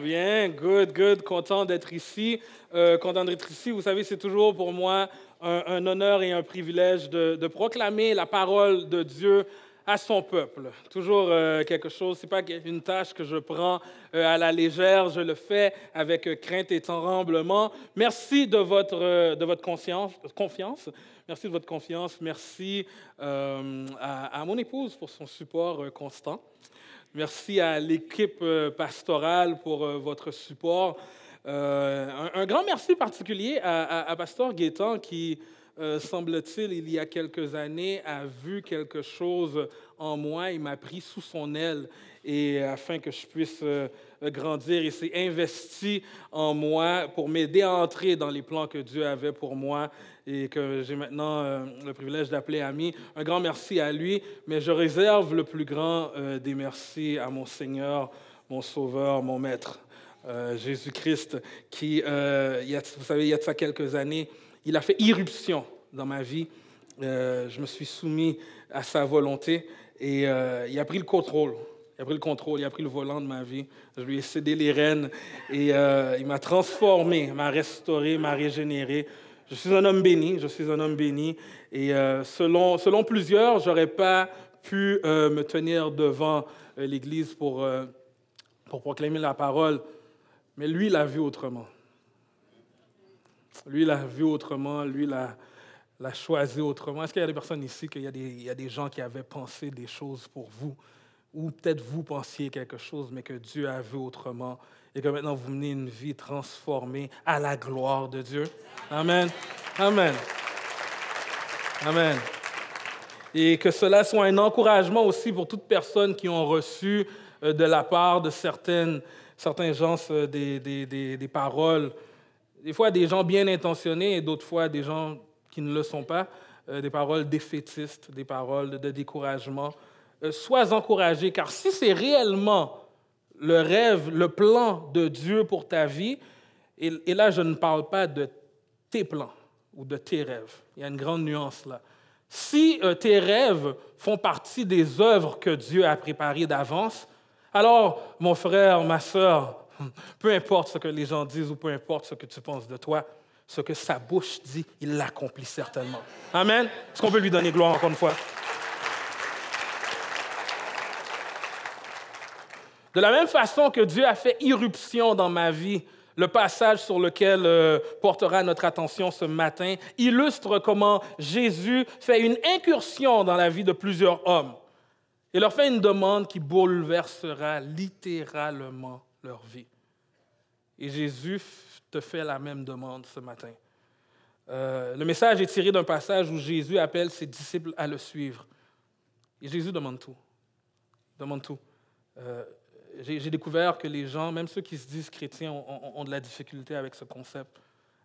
Bien, good, good, content d'être ici. Euh, content d'être ici. Vous savez, c'est toujours pour moi un, honneur et un privilège de, proclamer la parole de Dieu à son peuple. Toujours euh, quelque chose, c'est pas une tâche que je prends euh, à la légère, je le fais avec crainte et tremblement. Merci de votre, de votre conscience, confiance. Merci de votre confiance. Merci à, à mon épouse pour son support constant. Merci à l'équipe euh, pastorale pour euh, votre support. Euh, un, grand merci particulier à, Pasteur Gaétan qui, semble-t-il, il y a quelques années, a vu quelque chose en moi et m'a pris sous son aile et afin que je puisse euh, grandir. Il s'est investi en moi pour m'aider à entrer dans les plans que Dieu avait pour moi et que j'ai maintenant euh, le privilège d'appeler ami. Un grand merci à lui, mais je réserve le plus grand euh, des merci à mon Seigneur, mon Sauveur, mon Maître. Jésus-Christ, qui, vous savez, il y a de ça quelques années, il a fait irruption dans ma vie. je me suis soumis à sa volonté et il a pris le contrôle il a pris le contrôle, il a pris le volant de ma vie. Je lui ai cédé les rênes et euh, il m'a transformé, m'a restauré, m'a régénéré. Je suis un homme béni, je suis un homme béni. Et euh, selon, selon plusieurs, j'aurais pas pu euh, me tenir devant l'Église pour, pour proclamer la parole. Mais lui l'a vu autrement. Lui l'a vu autrement, lui l'a l'a choisi autrement. Est-ce qu'il y a des personnes ici, qu'il y a des gens qui avaient pensé des choses pour vous ou peut-être vous pensiez quelque chose, mais que Dieu a vu autrement, et que maintenant vous menez une vie transformée à la gloire de Dieu. Amen. Amen. Amen. Et que cela soit un encouragement aussi pour toutes personnes qui ont reçu euh, de la part de certaines, certains gens euh, des, des paroles, des fois des gens bien intentionnés et d'autres fois des gens qui ne le sont pas, euh, des paroles défaitistes, des paroles de découragement, euh, sois encouragé, car si c'est réellement le rêve, le plan de Dieu pour ta vie, et, là je ne parle pas de tes plans ou de tes rêves, il y a une grande nuance là. Si euh, tes rêves font partie des œuvres que Dieu a préparées d'avance, alors mon frère, ma sœur, peu importe ce que les gens disent ou peu importe ce que tu penses de toi, ce que sa bouche dit, il l'accomplit certainement. Amen. Est-ce qu'on peut lui donner gloire encore une fois? De la même façon que Dieu a fait irruption dans ma vie, le passage sur lequel euh, portera notre attention ce matin illustre comment Jésus fait une incursion dans la vie de plusieurs hommes et leur fait une demande qui bouleversera littéralement leur vie. Et Jésus te fait la même demande ce matin. Euh, le message est tiré d'un passage où Jésus appelle ses disciples à le suivre. Et Jésus demande tout. demande tout. Euh, j'ai découvert que les gens, même ceux qui se disent chrétiens, ont, de la difficulté avec ce concept,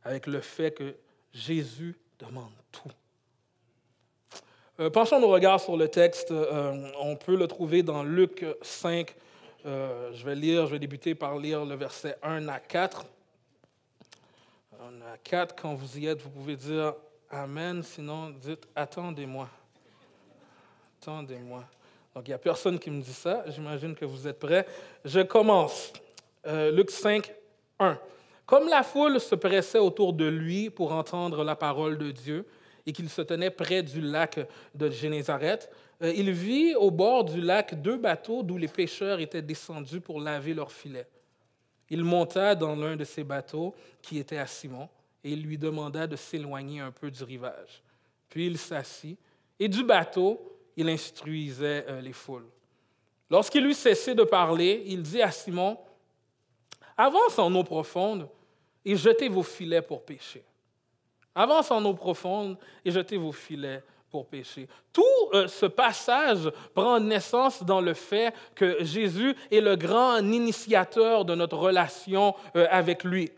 avec le fait que Jésus demande tout. Euh, penchons nos regards sur le texte. Euh, on peut le trouver dans Luc 5. Euh, je vais lire, je vais débuter par lire le verset 1 à 4. 1 à 4, quand vous y êtes, vous pouvez dire Amen, sinon dites Attendez-moi. Attendez-moi. Donc, il n'y a personne qui me dit ça. J'imagine que vous êtes prêts. Je commence. Euh, Luc 5, 1. Comme la foule se pressait autour de lui pour entendre la parole de Dieu et qu'il se tenait près du lac de Génézareth, euh, il vit au bord du lac deux bateaux d'où les pêcheurs étaient descendus pour laver leurs filets. Il monta dans l'un de ces bateaux qui était à Simon et il lui demanda de s'éloigner un peu du rivage. Puis il s'assit et du bateau, il instruisait euh, les foules. Lorsqu'il eut cessé de parler, il dit à Simon, Avance en eau profonde et jetez vos filets pour pêcher. Avance en eau profonde et jetez vos filets pour pêcher. Tout euh, ce passage prend naissance dans le fait que Jésus est le grand initiateur de notre relation euh, avec lui.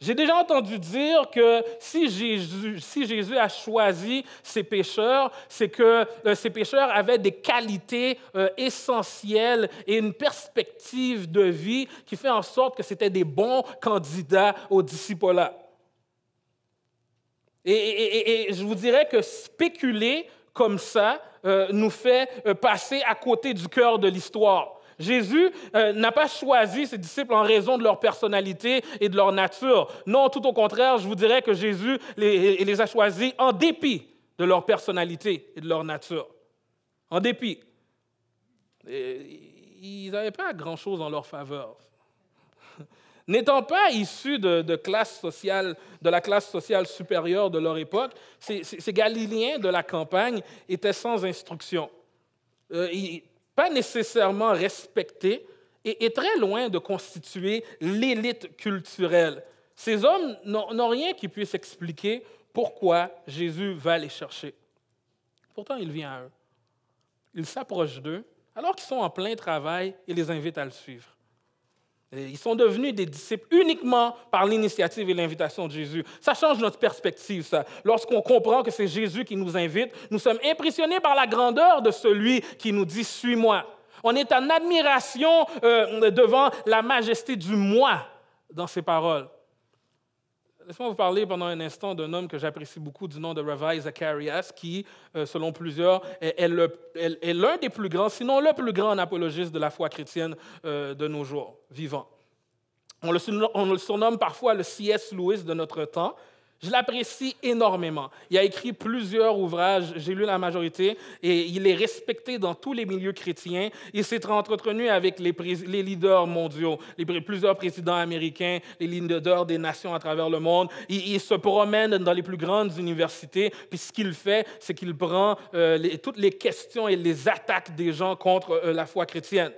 J'ai déjà entendu dire que si Jésus, a choisi ces pécheurs, c'est que ces euh, pécheurs avaient des qualités euh, essentielles et une perspective de vie qui fait en sorte que c'était des bons candidats aux disciples. Et, je vous dirais que spéculer comme ça euh, nous fait passer à côté du cœur de l'histoire. Jésus euh, n'a pas choisi ses disciples en raison de leur personnalité et de leur nature. Non, tout au contraire, je vous dirais que Jésus les, a choisis en dépit de leur personnalité et de leur nature. En dépit. ils n'avaient pas grand-chose en leur faveur. N'étant pas issus de, classe sociale, de la classe sociale supérieure de leur époque, ces, Galiléens de la campagne étaient sans instruction. Euh, pas nécessairement respecté et est très loin de constituer l'élite culturelle. Ces hommes n'ont rien qui puisse expliquer pourquoi Jésus va les chercher. Pourtant, il vient à eux. Il s'approche d'eux alors qu'ils sont en plein travail et les invite à le suivre. Ils sont devenus des disciples uniquement par l'initiative et l'invitation de Jésus. Ça change notre perspective, ça. Lorsqu'on comprend que c'est Jésus qui nous invite, nous sommes impressionnés par la grandeur de celui qui nous dit Suis-moi. On est en admiration euh, devant la majesté du moi dans ses paroles. Laissez-moi vous parler pendant un instant d'un homme que j'apprécie beaucoup du nom de Revise Zacharias, qui, euh, selon plusieurs, est, est l'un des plus grands, sinon le plus grand apologiste de la foi chrétienne euh, de nos jours, vivant. On le, surnomme parfois le C.S. Lewis de notre temps, je l'apprécie énormément. Il a écrit plusieurs ouvrages, j'ai lu la majorité, et il est respecté dans tous les milieux chrétiens. Il s'est entretenu avec les, les leaders mondiaux, les, plusieurs présidents américains, les leaders des nations à travers le monde. Il, se promène dans les plus grandes universités, puis ce qu'il fait, c'est qu'il prend euh, toutes les questions et les attaques des gens contre euh, la foi chrétienne.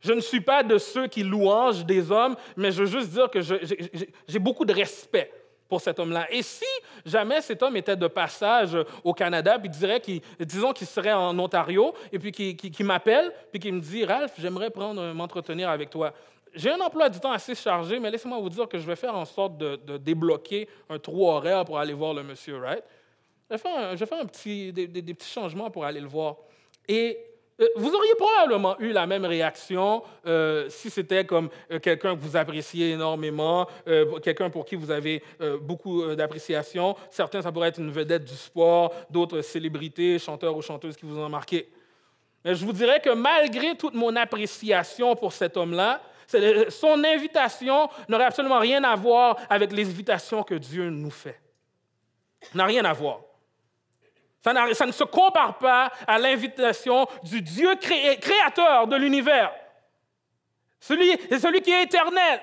Je ne suis pas de ceux qui louangent des hommes, mais je veux juste dire que j'ai beaucoup de respect pour cet homme-là. Et si jamais cet homme était de passage au Canada, puis dirait disons qu'il serait en Ontario, et puis qu'il, m'appelle, puis qu'il me dit, Ralph, j'aimerais prendre, euh, m'entretenir avec toi. J'ai un emploi du temps assez chargé, mais laissez-moi vous dire que je vais faire en sorte de, débloquer un trou horaire pour aller voir le monsieur, right? Je vais faire, un, je un petit, des, des petits changements pour aller le voir. Et euh, vous auriez probablement eu la même réaction euh, si c'était comme euh, quelqu'un que vous appréciez énormément, quelqu'un pour qui vous avez beaucoup d'appréciation. Certains, ça pourrait être une vedette du sport, d'autres célébrités, chanteurs ou chanteuses qui vous ont marqué. Mais je vous dirais que malgré toute mon appréciation pour cet homme-là, son invitation n'aurait absolument rien à voir avec les invitations que Dieu nous fait. N'a rien à voir. Ça, ne se compare pas à l'invitation du Dieu créateur de l'univers. Celui, celui qui est éternel,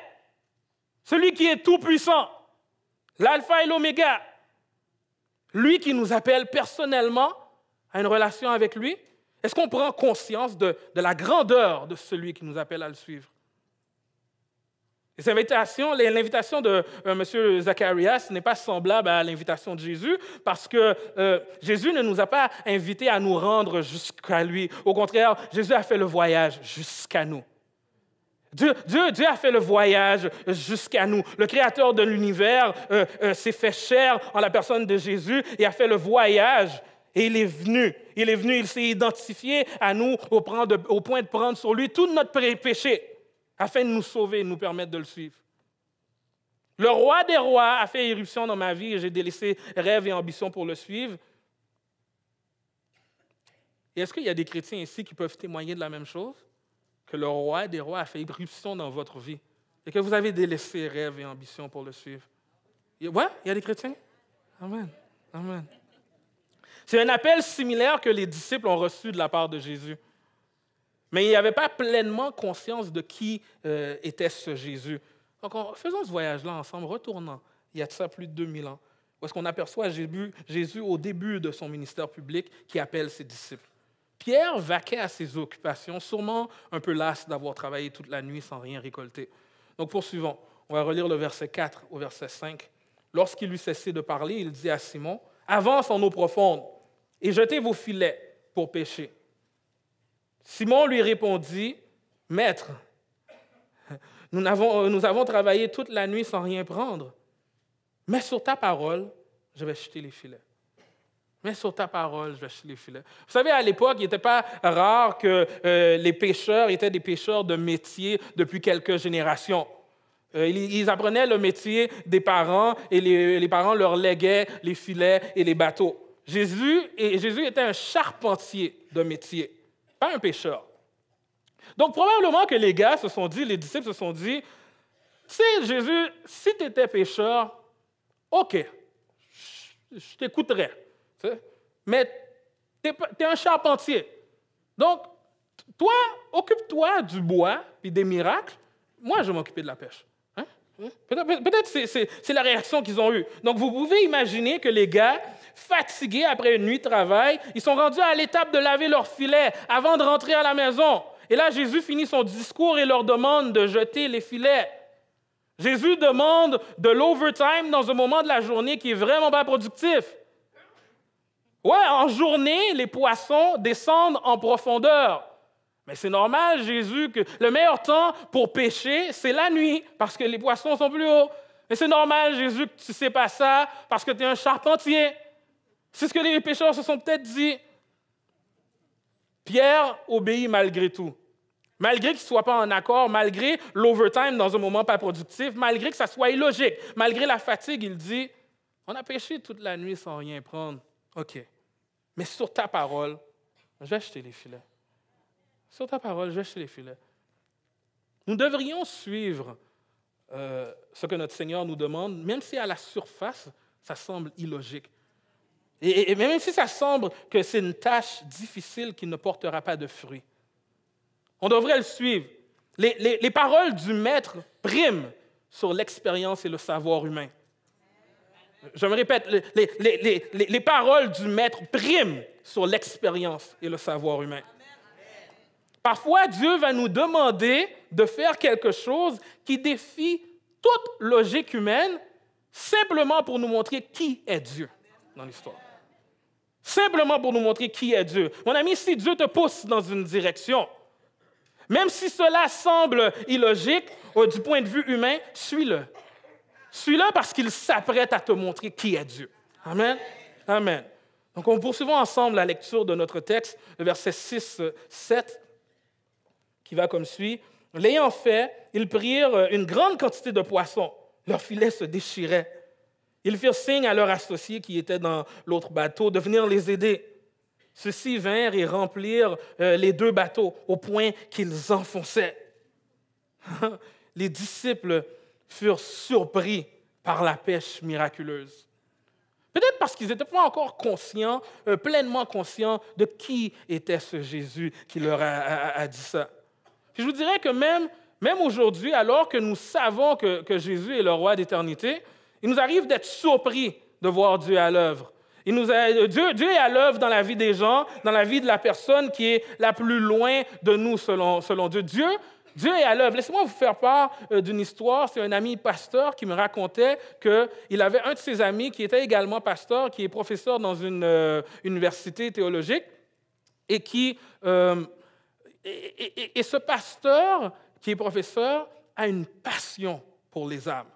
celui qui est tout-puissant, l'alpha et l'oméga. Lui qui nous appelle personnellement à une relation avec lui. Est-ce qu'on prend conscience de la grandeur de celui qui nous appelle à le suivre? l'invitation de euh, M. Zacharias n'est pas semblable à l'invitation de Jésus parce que euh, Jésus ne nous a pas invités à nous rendre jusqu'à lui. Au contraire, Jésus a fait le voyage jusqu'à nous. Dieu, Dieu, Dieu, a fait le voyage jusqu'à nous. Le Créateur de l'univers euh, s'est fait chair en la personne de Jésus et a fait le voyage. Et il est venu, il est venu, il s'est identifié à nous au au point de prendre sur lui tout notre péché afin de nous sauver et de nous permettre de le suivre. Le roi des rois a fait irruption dans ma vie et j'ai délaissé rêve et ambition pour le suivre. est-ce qu'il y a des chrétiens ici qui peuvent témoigner de la même chose? Que le roi des rois a fait irruption dans votre vie et que vous avez délaissé rêve et ambition pour le suivre. Ouais, il y a des chrétiens? Amen. Amen. C'est un appel similaire que les disciples ont reçu de la part de Jésus. Mais il n'y avait pas pleinement conscience de qui euh, était ce Jésus. Donc, en faisons ce voyage-là ensemble, retournant, il y a de ça plus de 2000 ans, où est-ce qu'on aperçoit Jésus, au début de son ministère public qui appelle ses disciples. Pierre vaquait à ses occupations, sûrement un peu las d'avoir travaillé toute la nuit sans rien récolter. Donc, poursuivons. On va relire le verset 4 au verset 5. Lorsqu'il eut cessé de parler, il dit à Simon Avance en eau profonde et jetez vos filets pour pêcher. Simon lui répondit, Maître, euh, nous avons, travaillé toute la nuit sans rien prendre, mais sur ta parole, je vais jeter les filets. Mais sur ta parole, je vais jeter les filets. Vous savez, à l'époque, il n'était pas rare que euh, les pêcheurs étaient des pêcheurs de métier depuis quelques générations. Euh, ils, apprenaient le métier des parents et les, parents leur léguaient les filets et les bateaux. Jésus, et Jésus était un charpentier de métier un pécheur. Donc probablement que les gars se sont dit, les disciples se sont dit, si Jésus, si tu étais pécheur, ok, je t'écouterais. Mais tu es, un charpentier. Donc, toi, occupe-toi du bois puis des miracles. Moi, je vais m'occuper de la pêche. Hein. Peut-être c'est la réaction qu'ils ont eue. Donc, vous pouvez imaginer que les gars fatigués après une nuit de travail. Ils sont rendus à l'étape de laver leurs filets avant de rentrer à la maison. Et là, Jésus finit son discours et leur demande de jeter les filets. Jésus demande de l'overtime dans un moment de la journée qui est vraiment pas productif. Ouais, en journée, les poissons descendent en profondeur. Mais c'est normal, Jésus, que le meilleur temps pour pêcher, c'est la nuit, parce que les poissons sont plus hauts. Mais c'est normal, Jésus, que tu ne sais pas ça, parce que tu es un charpentier. C'est ce que les pécheurs se sont peut-être dit. Pierre obéit malgré tout. Malgré qu'il ne soit pas en accord, malgré l'overtime dans un moment pas productif, malgré que ça soit illogique, malgré la fatigue, il dit On a pêché toute la nuit sans rien prendre. OK. Mais sur ta parole, je vais les filets. Sur ta parole, je vais les filets. Nous devrions suivre euh, ce que notre Seigneur nous demande, même si à la surface, ça semble illogique. Et, même si ça semble que c'est une tâche difficile qui ne portera pas de fruits, on devrait le suivre. Les, les, les paroles du Maître priment sur l'expérience et le savoir humain. Je me répète, les, les paroles du Maître priment sur l'expérience et le savoir humain. Parfois, Dieu va nous demander de faire quelque chose qui défie toute logique humaine, simplement pour nous montrer qui est Dieu dans l'histoire. Simplement pour nous montrer qui est Dieu. Mon ami, si Dieu te pousse dans une direction, même si cela semble illogique euh, du point de vue humain, suis-le. Suis-le parce qu'il s'apprête à te montrer qui est Dieu. Amen. Amen. Donc, on poursuivons ensemble la lecture de notre texte, le verset 6, 7, euh, qui va comme suit. L'ayant fait, ils prirent euh, une grande quantité de poissons. Leur filet se déchirait. Ils firent signe à leurs associés qui étaient dans l'autre bateau de venir les aider. Ceux-ci vinrent et remplirent euh, les deux bateaux au point qu'ils enfonçaient. les disciples furent surpris par la pêche miraculeuse. Peut-être parce qu'ils n'étaient pas encore conscients, euh, pleinement conscients de qui était ce Jésus qui leur a, dit ça. je vous dirais que même, même aujourd'hui, alors que nous savons que Jésus est le roi d'éternité, il nous arrive d'être surpris de voir Dieu à l'œuvre. Il nous Dieu, Dieu, est à l'œuvre dans la vie des gens, dans la vie de la personne qui est la plus loin de nous selon, Dieu. Dieu. est à l'œuvre. Laissez-moi vous faire part euh, d'une histoire. C'est un ami pasteur qui me racontait qu'il avait un de ses amis qui était également pasteur, qui est professeur dans une euh, université théologique, et qui... Euh, et ce pasteur qui est professeur a une passion pour les âmes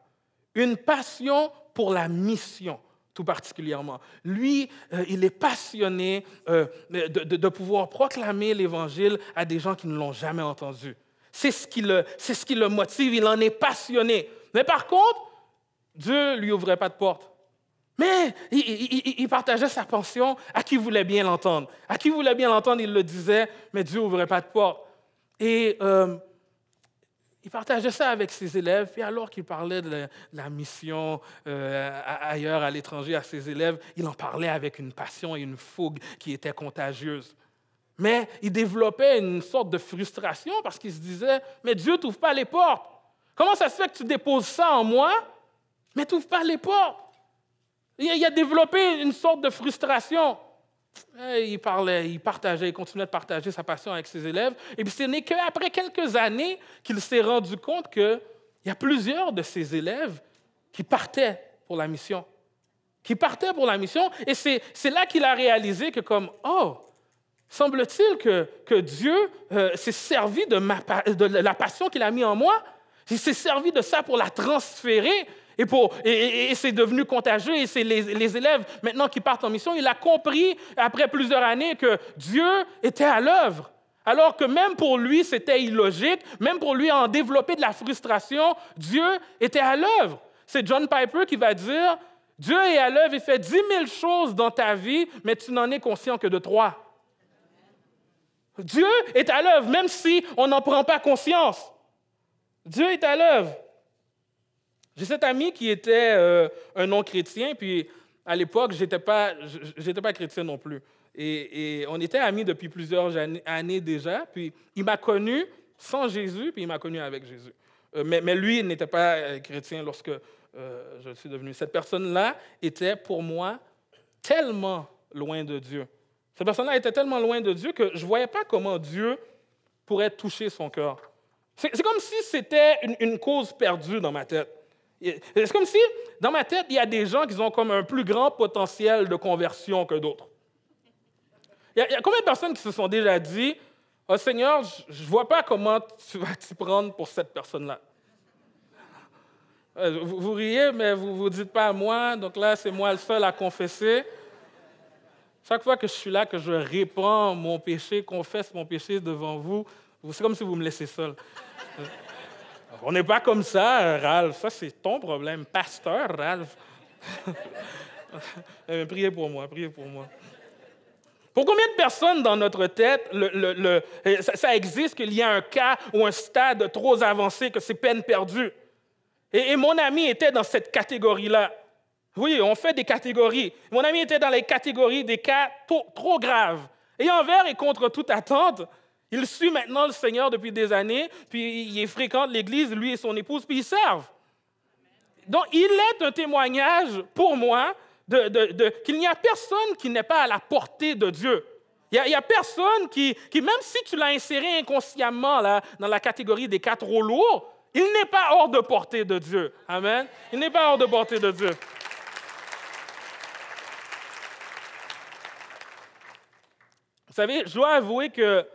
une passion pour la mission tout particulièrement. Lui, euh, il est passionné euh, de, pouvoir proclamer l'Évangile à des gens qui ne l'ont jamais entendu. C'est ce, qui le, ce qui le motive, il en est passionné. Mais par contre, Dieu lui ouvrait pas de porte. Mais il, partageait sa pension à qui voulait bien l'entendre. À qui voulait bien l'entendre, il le disait, mais Dieu ouvrait pas de porte. Et euh, il partageait ça avec ses élèves, et alors qu'il parlait de la, mission euh, ailleurs, à l'étranger, à ses élèves, il en parlait avec une passion et une fougue qui étaient contagieuses. Mais il développait une sorte de frustration parce qu'il se disait, mais Dieu ne trouve pas les portes. Comment ça se fait que tu déposes ça en moi, mais tu trouve pas les portes? Il a développé une sorte de frustration. Il parlait, il partageait, il continuait de partager sa passion avec ses élèves. Et puis ce n'est qu'après quelques années qu'il s'est rendu compte qu'il y a plusieurs de ses élèves qui partaient pour la mission. Qui partaient pour la mission. Et c'est là qu'il a réalisé que comme, oh, semble-t-il que, que, Dieu euh, s'est servi de, de la passion qu'il a mis en moi. Il s'est servi de ça pour la transférer et, c'est devenu contagieux, et c'est les, élèves maintenant qui partent en mission, il a compris après plusieurs années que Dieu était à l'œuvre. Alors que même pour lui, c'était illogique, même pour lui en développer de la frustration, Dieu était à l'œuvre. C'est John Piper qui va dire, Dieu est à l'œuvre, il fait dix mille choses dans ta vie, mais tu n'en es conscient que de trois. Dieu est à l'œuvre, même si on n'en prend pas conscience. Dieu est à l'œuvre. J'ai cet ami qui était euh, un non-chrétien, puis à l'époque, je n'étais pas, pas chrétien non plus. Et, on était amis depuis plusieurs années déjà, puis il m'a connu sans Jésus, puis il m'a connu avec Jésus. Euh, mais, mais, lui, il n'était pas euh, chrétien lorsque je suis devenu. Cette personne-là était pour moi tellement loin de Dieu. Cette personne-là était tellement loin de Dieu que je ne voyais pas comment Dieu pourrait toucher son cœur. C'est comme si c'était une cause perdue dans ma tête. C'est comme si, dans ma tête, il y a des gens qui ont comme un plus grand potentiel de conversion que d'autres. Il, y, a, combien de personnes qui se sont déjà dit oh, Seigneur, je ne vois pas comment tu vas t'y prendre pour cette personne-là. Euh, vous, vous, riez, mais vous ne vous dites pas à moi, donc là, c'est moi le seul à confesser. Chaque fois que je suis là, que je répands mon péché, confesse mon péché devant vous, c'est comme si vous me laissez seul. On n'est pas comme ça, hein, Ralph. Ça, c'est ton problème. Pasteur, Ralph. Euh, priez pour moi, priez pour moi. Pour combien de personnes dans notre tête, euh, ça, existe qu'il y a un cas ou un stade trop avancé que c'est peine perdue? Et, mon ami était dans cette catégorie-là. Oui, on fait des catégories. Mon ami était dans les catégories des cas trop graves. Et envers et contre toute attente, il suit maintenant le Seigneur depuis des années, puis il fréquente l'Église, lui et son épouse, puis ils servent. Donc, il est un témoignage pour moi de, de, qu'il n'y a personne qui n'est pas à la portée de Dieu. Il n'y a, personne qui, qui, même si tu l'as inséré inconsciemment là, dans la catégorie des quatre trop lourds, il n'est pas hors de portée de Dieu. Amen. Il n'est pas hors de portée de Dieu. Vous savez, je dois avouer que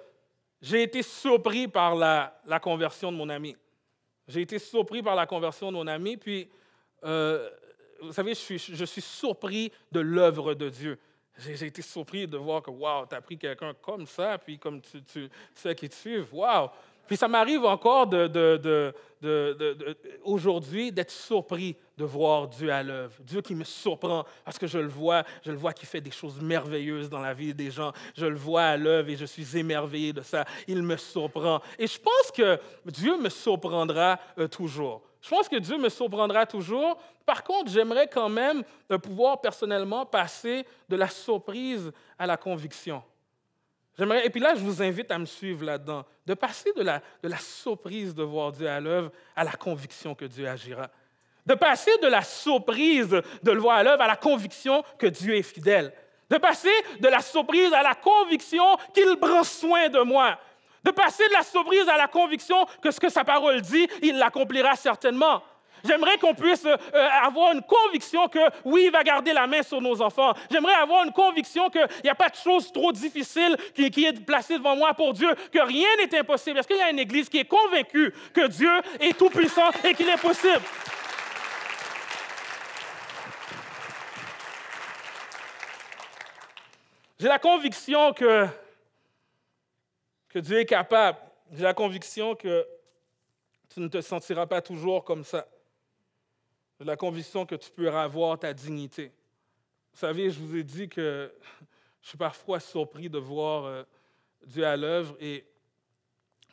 j'ai été surpris par la, conversion de mon ami. J'ai été surpris par la conversion de mon ami, puis, euh, vous savez, je suis, je suis surpris de l'œuvre de Dieu. J'ai été surpris de voir que, wow, tu as pris quelqu'un comme ça, puis comme tu, tu, ceux qui te suivent, wow, puis ça m'arrive encore aujourd'hui d'être surpris de voir Dieu à l'œuvre. Dieu qui me surprend parce que je le vois, je le vois qui fait des choses merveilleuses dans la vie des gens. Je le vois à l'œuvre et je suis émerveillé de ça. Il me surprend. Et je pense que Dieu me surprendra euh, toujours. Je pense que Dieu me surprendra toujours. Par contre, j'aimerais quand même euh, pouvoir personnellement passer de la surprise à la conviction et puis là, je vous invite à me suivre là-dedans, de passer de la, de la surprise de voir Dieu à l'œuvre à la conviction que Dieu agira. De passer de la surprise de le voir à l'œuvre à la conviction que Dieu est fidèle. De passer de la surprise à la conviction qu'il prend soin de moi. De passer de la surprise à la conviction que ce que sa parole dit, il l'accomplira certainement. J'aimerais qu'on puisse euh, avoir une conviction que oui, il va garder la main sur nos enfants. J'aimerais avoir une conviction qu'il n'y a pas de chose trop difficile qui, qui, est placée devant moi pour Dieu, que rien n'est impossible. Est-ce qu'il y a une Église qui est convaincue que Dieu est tout-puissant et qu'il est possible? J'ai la conviction que, que Dieu est capable. J'ai la conviction que tu ne te sentiras pas toujours comme ça de la conviction que tu peux avoir ta dignité. Vous savez, je vous ai dit que je suis parfois surpris de voir euh, Dieu à l'œuvre et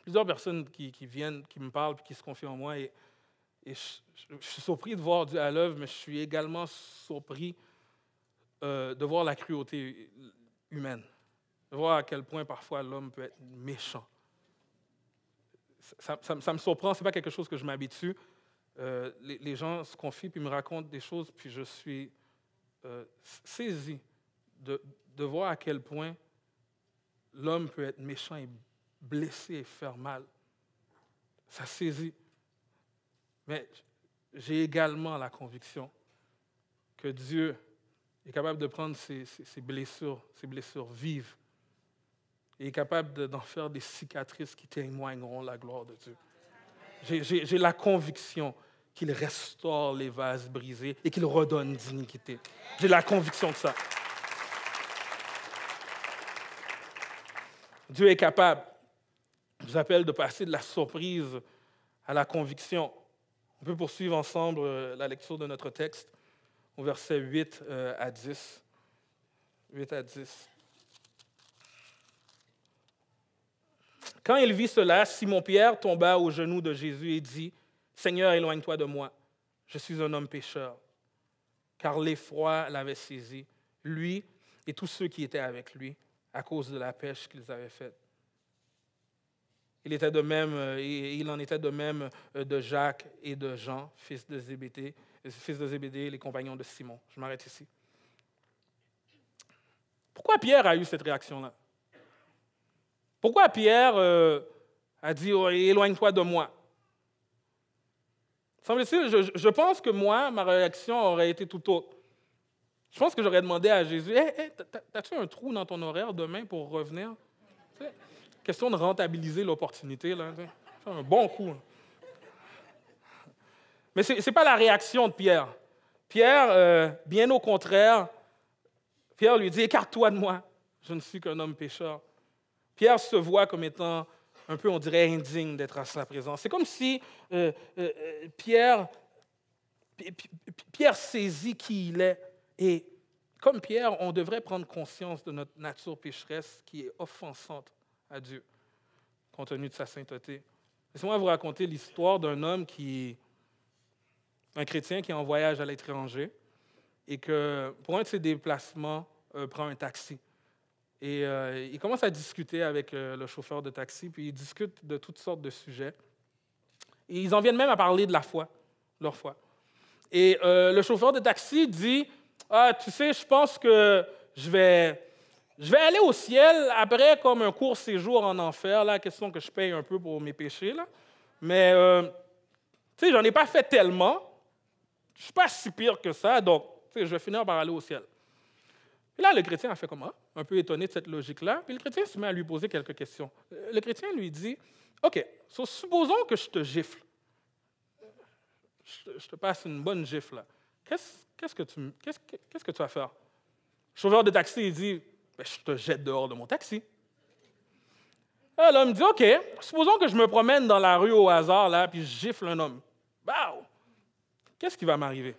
plusieurs personnes qui, viennent, qui me parlent, qui se confient en moi. Et, je, suis surpris de voir Dieu à l'œuvre, mais je suis également surpris euh, de voir la cruauté humaine, de voir à quel point parfois l'homme peut être méchant. Ça, ça me surprend, ce n'est pas quelque chose que je m'habitue, euh, les, gens se confient puis me racontent des choses, puis je suis euh, saisi de, voir à quel point l'homme peut être méchant et blessé et faire mal. Ça saisit. Mais j'ai également la conviction que Dieu est capable de prendre ces blessures, ces blessures vives, et est capable d'en faire des cicatrices qui témoigneront la gloire de Dieu. J'ai la conviction qu'il restaure les vases brisés et qu'il redonne dignité. J'ai la conviction de ça. Dieu est capable, je vous appelle, de passer de la surprise à la conviction. On peut poursuivre ensemble euh, la lecture de notre texte au verset 8 euh, à 10. 8 à 10. Quand il vit cela, Simon-Pierre tomba aux genoux de Jésus et dit, Seigneur, éloigne-toi de moi. Je suis un homme pécheur. Car l'effroi l'avait saisi, lui et tous ceux qui étaient avec lui, à cause de la pêche qu'ils avaient faite. Il, était de même, euh, il en était de même euh, de Jacques et de Jean, fils de Zébédée, euh, fils de Zébédée les compagnons de Simon. Je m'arrête ici. Pourquoi Pierre a eu cette réaction-là? Pourquoi Pierre a dit oh, Éloigne-toi de moi je, pense que moi, ma réaction aurait été tout autre. Je pense que j'aurais demandé à Jésus hey, as-tu un trou dans ton horaire demain pour revenir Question de rentabiliser l'opportunité. là. C'est Un bon coup. Hein. Mais ce n'est pas la réaction de Pierre. Pierre, euh, bien au contraire, Pierre lui dit Écarte-toi de moi, je ne suis qu'un homme pécheur. Pierre se voit comme étant un peu, on dirait, indigne d'être à sa présence. C'est comme si euh, euh, euh, Pierre, Pierre saisit qui il est. Et comme Pierre, on devrait prendre conscience de notre nature pécheresse qui est offensante à Dieu, compte tenu de sa sainteté. Laissez-moi vous raconter l'histoire d'un homme qui, un chrétien qui est en voyage à l'étranger et que pour un de ses déplacements, prend un taxi. Et ils euh, il commence à discuter avec euh, le chauffeur de taxi, puis ils discutent de toutes sortes de sujets. Et ils en viennent même à parler de la foi, leur foi. Et euh, le chauffeur de taxi dit Ah, tu sais, je pense que je vais, je vais aller au ciel après comme un court séjour en enfer, la question que je paye un peu pour mes péchés. Là. Mais, tu sais, j'en ai pas fait tellement. Je suis pas si pire que ça, donc, tu sais, je vais finir par aller au ciel. Et là, le chrétien a fait comment ah, Un peu étonné de cette logique-là. Puis le chrétien se met à lui poser quelques questions. Euh, le chrétien lui dit OK, supposons que je te gifle. Je te, passe une bonne gifle. Qu'est-ce, que tu, vas faire Le chauffeur de taxi, il dit ben, Je te jette dehors de mon taxi. l'homme dit OK, supposons que je me promène dans la rue au hasard, là, puis je gifle un homme. Wow! Qu'est-ce qui va m'arriver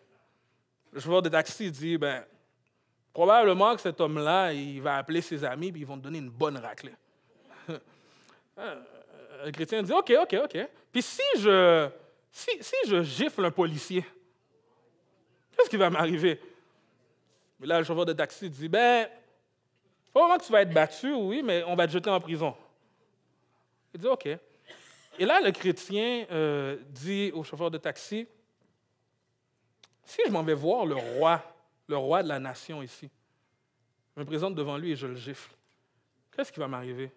Le chauffeur de taxi dit ben, Probablement que cet homme-là, il va appeler ses amis et ils vont te donner une bonne raclée. Le euh, chrétien dit OK, OK, OK. Puis si je, si, je gifle un policier, qu'est-ce qui va m'arriver? Mais là, le chauffeur de taxi dit Ben, probablement que tu vas être battu, oui, mais on va te jeter en prison. Il dit OK. Et là, le chrétien euh, dit au chauffeur de taxi Si je m'en vais voir le roi le roi de la nation ici. Je me présente devant lui et je le gifle. Qu'est-ce qui va m'arriver?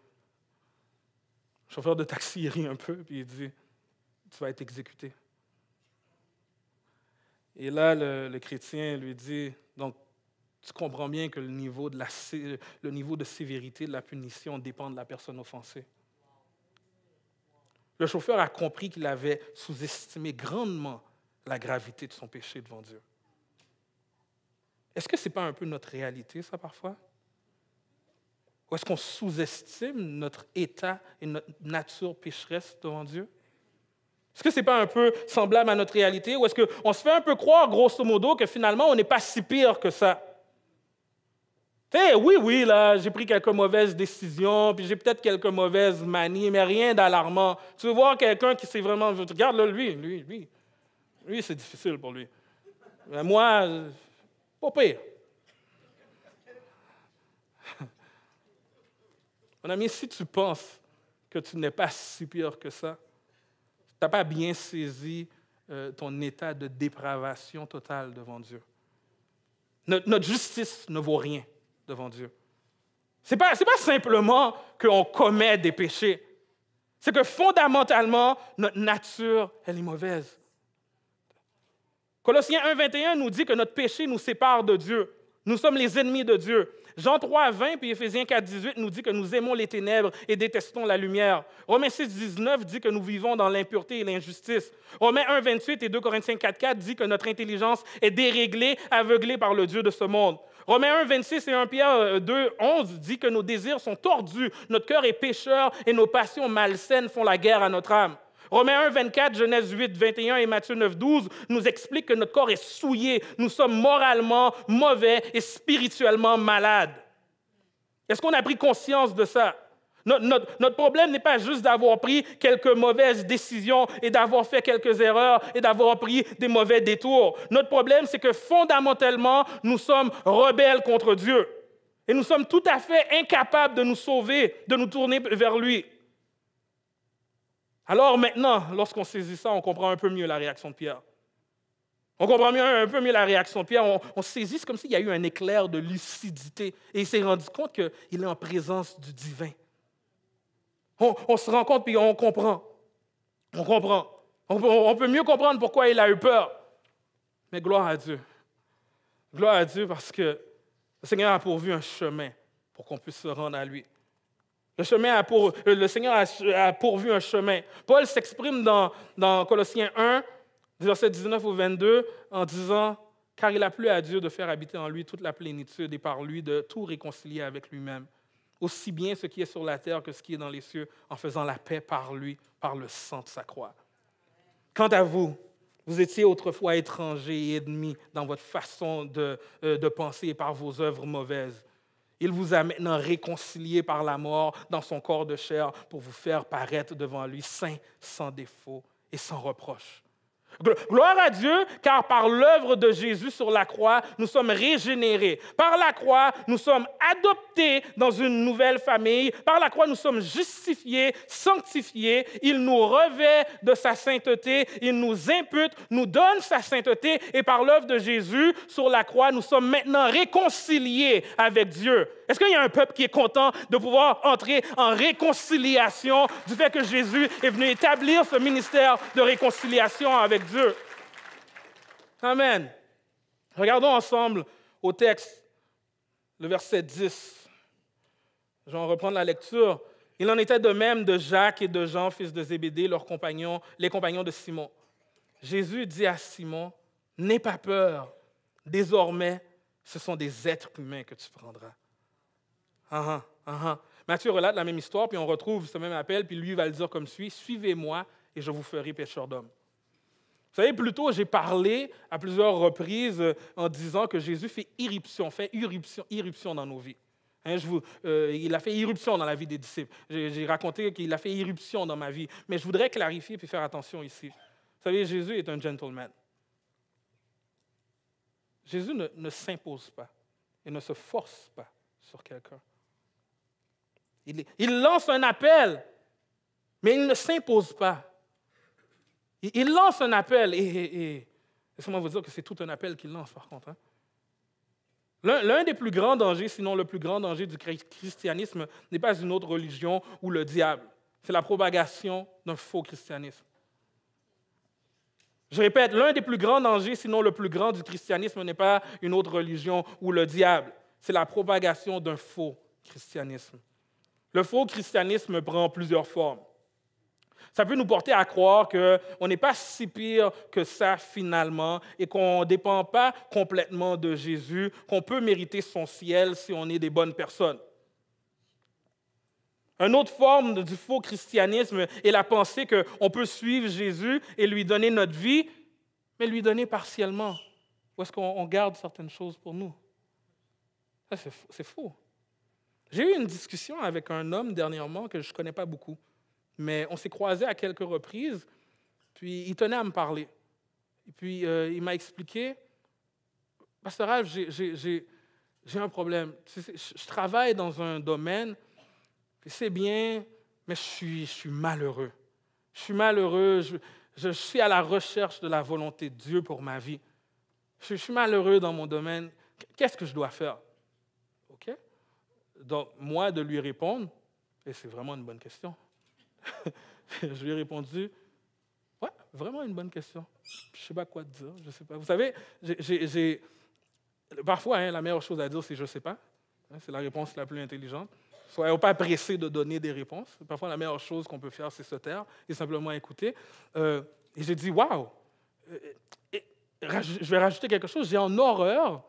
Le chauffeur de taxi rit un peu, puis il dit, tu vas être exécuté. Et là, le, le chrétien lui dit, donc tu comprends bien que le niveau, de la, le niveau de sévérité de la punition dépend de la personne offensée. Le chauffeur a compris qu'il avait sous-estimé grandement la gravité de son péché devant Dieu. Est-ce que ce n'est pas un peu notre réalité, ça, parfois? Ou est-ce qu'on sous-estime notre état et notre nature pécheresse devant Dieu? Est-ce que ce n'est pas un peu semblable à notre réalité? Ou est-ce qu'on se fait un peu croire, grosso modo, que finalement, on n'est pas si pire que ça? sais, oui, oui, là, j'ai pris quelques mauvaises décisions, puis j'ai peut-être quelques mauvaises manies, mais rien d'alarmant. Tu veux voir quelqu'un qui s'est vraiment. Regarde, le lui, lui, lui. Lui, c'est difficile pour lui. moi, au pire. Mon ami, si tu penses que tu n'es pas si pire que ça, tu n'as pas bien saisi euh, ton état de dépravation totale devant Dieu. Notre, justice ne vaut rien devant Dieu. Ce n'est pas, pas simplement qu'on commet des péchés. C'est que fondamentalement, notre nature, elle est mauvaise. Colossiens 1, 21 nous dit que notre péché nous sépare de Dieu. Nous sommes les ennemis de Dieu. Jean 3, 20 puis Éphésiens 4, 18 nous dit que nous aimons les ténèbres et détestons la lumière. Romains 6, 19 dit que nous vivons dans l'impureté et l'injustice. Romains 1, 28 et 2 Corinthiens 4, 4 dit que notre intelligence est déréglée, aveuglée par le Dieu de ce monde. Romains 1, 26 et 1 Pierre 2, euh, 11 dit que nos désirs sont tordus, notre cœur est pécheur et nos passions malsaines font la guerre à notre âme. Romains 1, 24, Genèse 8, 21 et Matthieu 9, 12 nous expliquent que notre corps est souillé. Nous sommes moralement mauvais et spirituellement malades. Est-ce qu'on a pris conscience de ça? Notre, notre problème n'est pas juste d'avoir pris quelques mauvaises décisions et d'avoir fait quelques erreurs et d'avoir pris des mauvais détours. Notre problème, c'est que fondamentalement, nous sommes rebelles contre Dieu. Et nous sommes tout à fait incapables de nous sauver, de nous tourner vers lui. Alors maintenant, lorsqu'on saisit ça, on comprend un peu mieux la réaction de Pierre. On comprend mieux, un peu mieux la réaction de Pierre. On, saisit, comme s'il y a eu un éclair de lucidité. Et il s'est rendu compte qu'il est en présence du divin. On, se rend compte, puis on comprend. On comprend. on peut mieux comprendre pourquoi il a eu peur. Mais gloire à Dieu. Gloire à Dieu parce que le Seigneur a pourvu un chemin pour qu'on puisse se rendre à lui. Euh, le, Seigneur a, pourvu un chemin. Paul s'exprime dans, Colossiens 1, verset 19 au 22, en disant Car il a plu à Dieu de faire habiter en lui toute la plénitude et par lui de tout réconcilier avec lui-même, aussi bien ce qui est sur la terre que ce qui est dans les cieux, en faisant la paix par lui, par le sang de sa croix. Quant à vous, vous étiez autrefois étrangers et ennemis dans votre façon de, euh, de penser et par vos œuvres mauvaises. Il vous a maintenant réconcilié par la mort dans son corps de chair pour vous faire paraître devant lui saint, sans défaut et sans reproche. Gloire à Dieu, car par l'œuvre de Jésus sur la croix, nous sommes régénérés. Par la croix, nous sommes adoptés dans une nouvelle famille. Par la croix, nous sommes justifiés, sanctifiés. Il nous revêt de sa sainteté, il nous impute, nous donne sa sainteté. Et par l'œuvre de Jésus sur la croix, nous sommes maintenant réconciliés avec Dieu. Est-ce qu'il y a un peuple qui est content de pouvoir entrer en réconciliation du fait que Jésus est venu établir ce ministère de réconciliation avec Dieu. Amen. Regardons ensemble au texte, le verset 10. Je vais reprendre la lecture. Il en était de même de Jacques et de Jean, fils de Zébédée, leurs compagnons, les compagnons de Simon. Jésus dit à Simon, N'aie pas peur, désormais, ce sont des êtres humains que tu prendras. Ah ah, ah ah, Matthieu relate la même histoire, puis on retrouve ce même appel, puis lui va le dire comme suit, Suivez-moi et je vous ferai pécheur d'hommes. Vous savez, plus tôt, j'ai parlé à plusieurs reprises euh, en disant que Jésus fait irruption, fait irruption, irruption dans nos vies. Hein, je vous, euh, il a fait irruption dans la vie des disciples. J'ai raconté qu'il a fait irruption dans ma vie. Mais je voudrais clarifier et faire attention ici. Vous savez, Jésus est un gentleman. Jésus ne, s'impose pas et ne se force pas sur quelqu'un. il lance un appel, mais il ne s'impose pas. Il, lance un appel, et, laissez-moi vous dire que c'est tout un appel qu'il lance, par contre. Hein. L'un des plus grands dangers, sinon le plus grand danger du christianisme, n'est pas une autre religion ou le diable. C'est la propagation d'un faux christianisme. Je répète, l'un des plus grands dangers, sinon le plus grand du christianisme, n'est pas une autre religion ou le diable. C'est la propagation d'un faux christianisme. Le faux christianisme prend plusieurs formes. Ça peut nous porter à croire qu'on n'est pas si pire que ça finalement et qu'on ne dépend pas complètement de Jésus, qu'on peut mériter son ciel si on est des bonnes personnes. Une autre forme du faux christianisme est la pensée qu'on peut suivre Jésus et lui donner notre vie, mais lui donner partiellement. Ou est-ce qu'on garde certaines choses pour nous? c'est faux. J'ai eu une discussion avec un homme dernièrement que je ne connais pas beaucoup. Mais on s'est croisés à quelques reprises, puis il tenait à me parler. Et puis euh, il m'a expliqué, Pasteur Ralph, j'ai un problème. je travaille dans un domaine, c'est bien, mais je suis, je suis malheureux. Je suis malheureux, je, suis à la recherche de la volonté de Dieu pour ma vie. Je, je suis malheureux dans mon domaine. Qu'est-ce que je dois faire? OK? Donc, moi, de lui répondre, et c'est vraiment une bonne question. je lui ai répondu, ouais, vraiment une bonne question. Je ne sais pas quoi te dire, je sais pas. Vous savez, j'ai, parfois, hein, la meilleure chose à dire, c'est je ne sais pas. Hein, c'est la réponse la plus intelligente. Soyez pas pressés de donner des réponses. Parfois, la meilleure chose qu'on peut faire, c'est se taire et simplement écouter. Euh, et j'ai dit, waouh, euh, je vais rajouter quelque chose, j'ai en horreur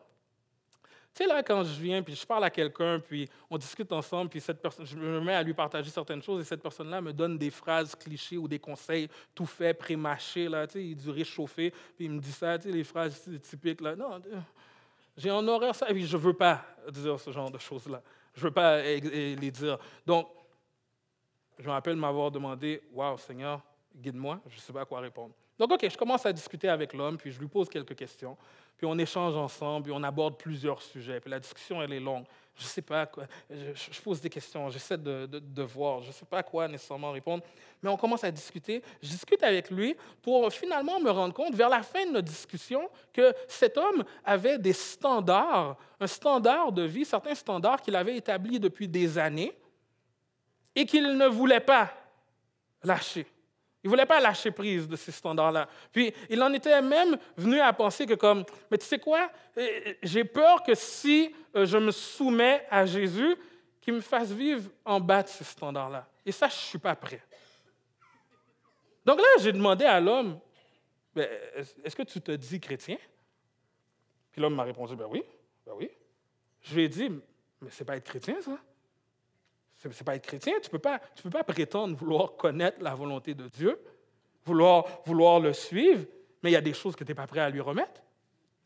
tu là, quand je viens, puis je parle à quelqu'un, puis on discute ensemble, puis cette personne, je me mets à lui partager certaines choses, et cette personne-là me donne des phrases clichés ou des conseils tout faits, pré là, tu sais, du réchauffé, puis il me dit ça, tu sais, les phrases typiques, là. Non, euh, j'ai en horreur ça, et je veux pas dire ce genre de choses-là. Je veux pas les dire. Donc, je me rappelle m'avoir demandé, Waouh, Seigneur, guide-moi, je ne sais pas à quoi répondre. Donc, OK, je commence à discuter avec l'homme, puis je lui pose quelques questions, puis on échange ensemble, puis on aborde plusieurs sujets, puis la discussion, elle est longue. Je ne sais pas quoi, je, pose des questions, j'essaie de, de, voir, je ne sais pas quoi nécessairement répondre, mais on commence à discuter. Je discute avec lui pour finalement me rendre compte, vers la fin de notre discussion, que cet homme avait des standards, un standard de vie, certains standards qu'il avait établis depuis des années et qu'il ne voulait pas lâcher. Il ne voulait pas lâcher prise de ces standards-là. Puis il en était même venu à penser que comme, mais tu sais quoi, euh, euh, j'ai peur que si euh, je me soumets à Jésus, qu'il me fasse vivre en bas de ces standards-là. Et ça, je ne suis pas prêt. Donc là, j'ai demandé à l'homme, ben, est-ce que tu te dis chrétien? Puis l'homme m'a répondu, ben oui, ben oui. Je lui ai dit, mais c'est pas être chrétien, ça. Ce n'est pas être chrétien. Tu ne peux, pas, peux pas prétendre vouloir connaître la volonté de Dieu, vouloir, vouloir le suivre, mais il y a des choses que tu n'es pas prêt à lui remettre.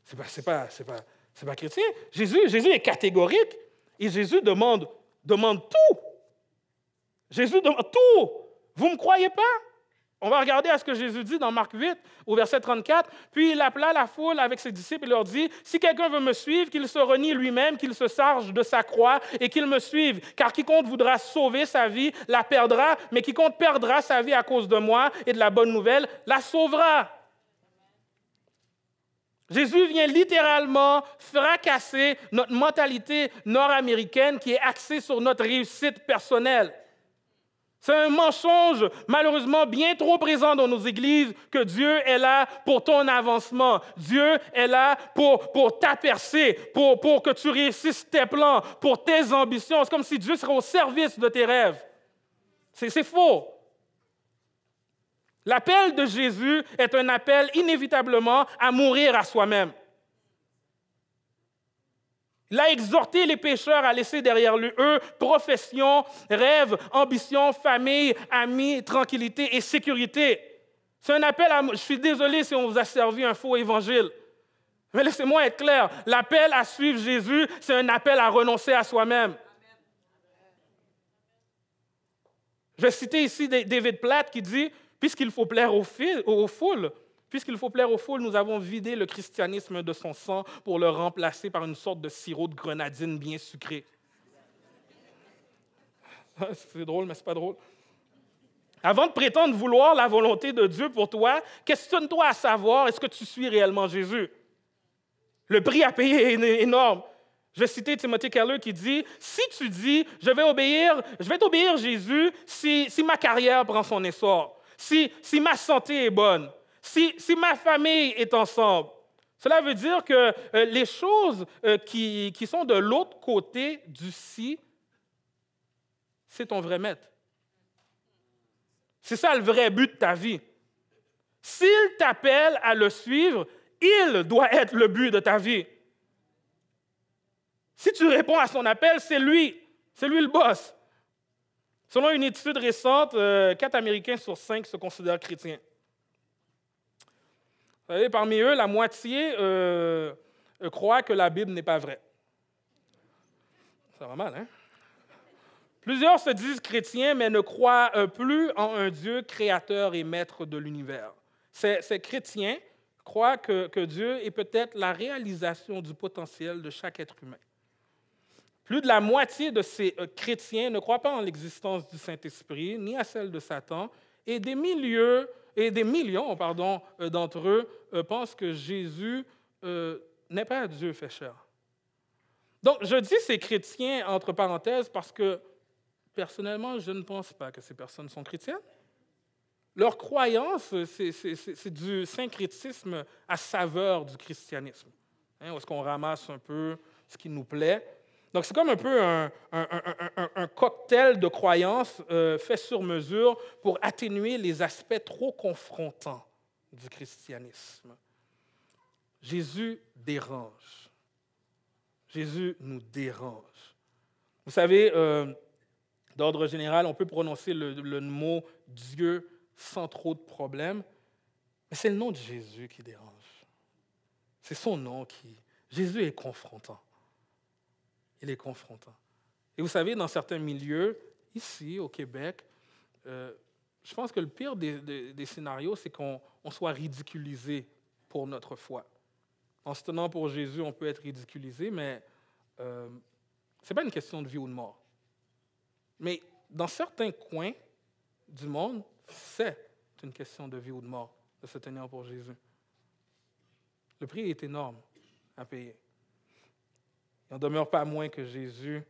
Ce n'est pas, pas, pas, pas chrétien. Jésus, Jésus est catégorique et Jésus demande, demande tout. Jésus demande tout. Vous ne me croyez pas? On va regarder à ce que Jésus dit dans Marc 8, au verset 34. Puis il appela la foule avec ses disciples et leur dit Si quelqu'un veut me suivre, qu'il se renie lui-même, qu'il se charge de sa croix et qu'il me suive. Car quiconque voudra sauver sa vie la perdra, mais quiconque perdra sa vie à cause de moi et de la bonne nouvelle la sauvera. Jésus vient littéralement fracasser notre mentalité nord-américaine qui est axée sur notre réussite personnelle. C'est un mensonge malheureusement bien trop présent dans nos églises que Dieu est là pour ton avancement. Dieu est là pour, ta percée, pour, pour que tu réussisses tes plans, pour tes ambitions. C'est comme si Dieu serait au service de tes rêves. C'est faux. L'appel de Jésus est un appel inévitablement à mourir à soi-même. Il a exhorté les pécheurs à laisser derrière eux profession, rêve, ambition, famille, amis, tranquillité et sécurité. C'est un appel à... Je suis désolé si on vous a servi un faux évangile. Mais laissez-moi être clair, l'appel à suivre Jésus, c'est un appel à renoncer à soi-même. Je vais citer ici David Platt qui dit, puisqu'il faut plaire aux foules, Puisqu'il faut plaire aux foules, nous avons vidé le christianisme de son sang pour le remplacer par une sorte de sirop de grenadine bien sucré. Ah, c'est drôle, mais c'est pas drôle. Avant de prétendre vouloir la volonté de Dieu pour toi, questionne-toi à savoir est-ce que tu suis réellement Jésus. Le prix à payer est énorme. Je vais citer Timothée Keller qui dit Si tu dis, je vais obéir, je vais t'obéir, Jésus, si, ma carrière prend son essor, si ma santé est bonne, si, ma famille est ensemble, cela veut dire que euh, les choses euh, qui, qui, sont de l'autre côté du si, c'est ton vrai maître. C'est ça le vrai but de ta vie. S'il t'appelle à le suivre, il doit être le but de ta vie. Si tu réponds à son appel, c'est lui, c'est lui le boss. Selon une étude récente, euh, quatre 4 Américains sur 5 se considèrent chrétiens. Vous savez, parmi eux, la moitié euh, euh, croit que la Bible n'est pas vraie. Ça va mal, hein? Plusieurs se disent chrétiens, mais ne croient euh, plus en un Dieu créateur et maître de l'univers. Ces, chrétiens croient que, que Dieu est peut-être la réalisation du potentiel de chaque être humain. Plus de la moitié de ces chrétiens ne croient pas en l'existence du Saint-Esprit, ni à celle de Satan, et des milieux et des millions pardon, euh, d'entre eux euh, pensent que Jésus euh, n'est pas Dieu fait Donc, je dis ces chrétiens entre parenthèses parce que personnellement, je ne pense pas que ces personnes sont chrétiennes. Leur croyance, c'est du syncrétisme à saveur du christianisme. Hein, où est-ce qu'on ramasse un peu ce qui nous plaît donc, c'est comme un peu un, cocktail de croyances euh, fait sur mesure pour atténuer les aspects trop confrontants du christianisme. Jésus dérange. Jésus nous dérange. Vous savez, euh, d'ordre général, on peut prononcer le, mot Dieu sans trop de problèmes, mais c'est le nom de Jésus qui dérange. C'est son nom qui... Jésus est confrontant. Il les confrontant. Et vous savez, dans certains milieux, ici au Québec, euh, je pense que le pire des, scénarios, c'est qu'on soit ridiculisé pour notre foi. En se tenant pour Jésus, on peut être ridiculisé, mais euh, ce n'est pas une question de vie ou de mort. Mais dans certains coins du monde, c'est une question de vie ou de mort de se tenir pour Jésus. Le prix est énorme à payer. Il n'en demeure pas moins que Jésus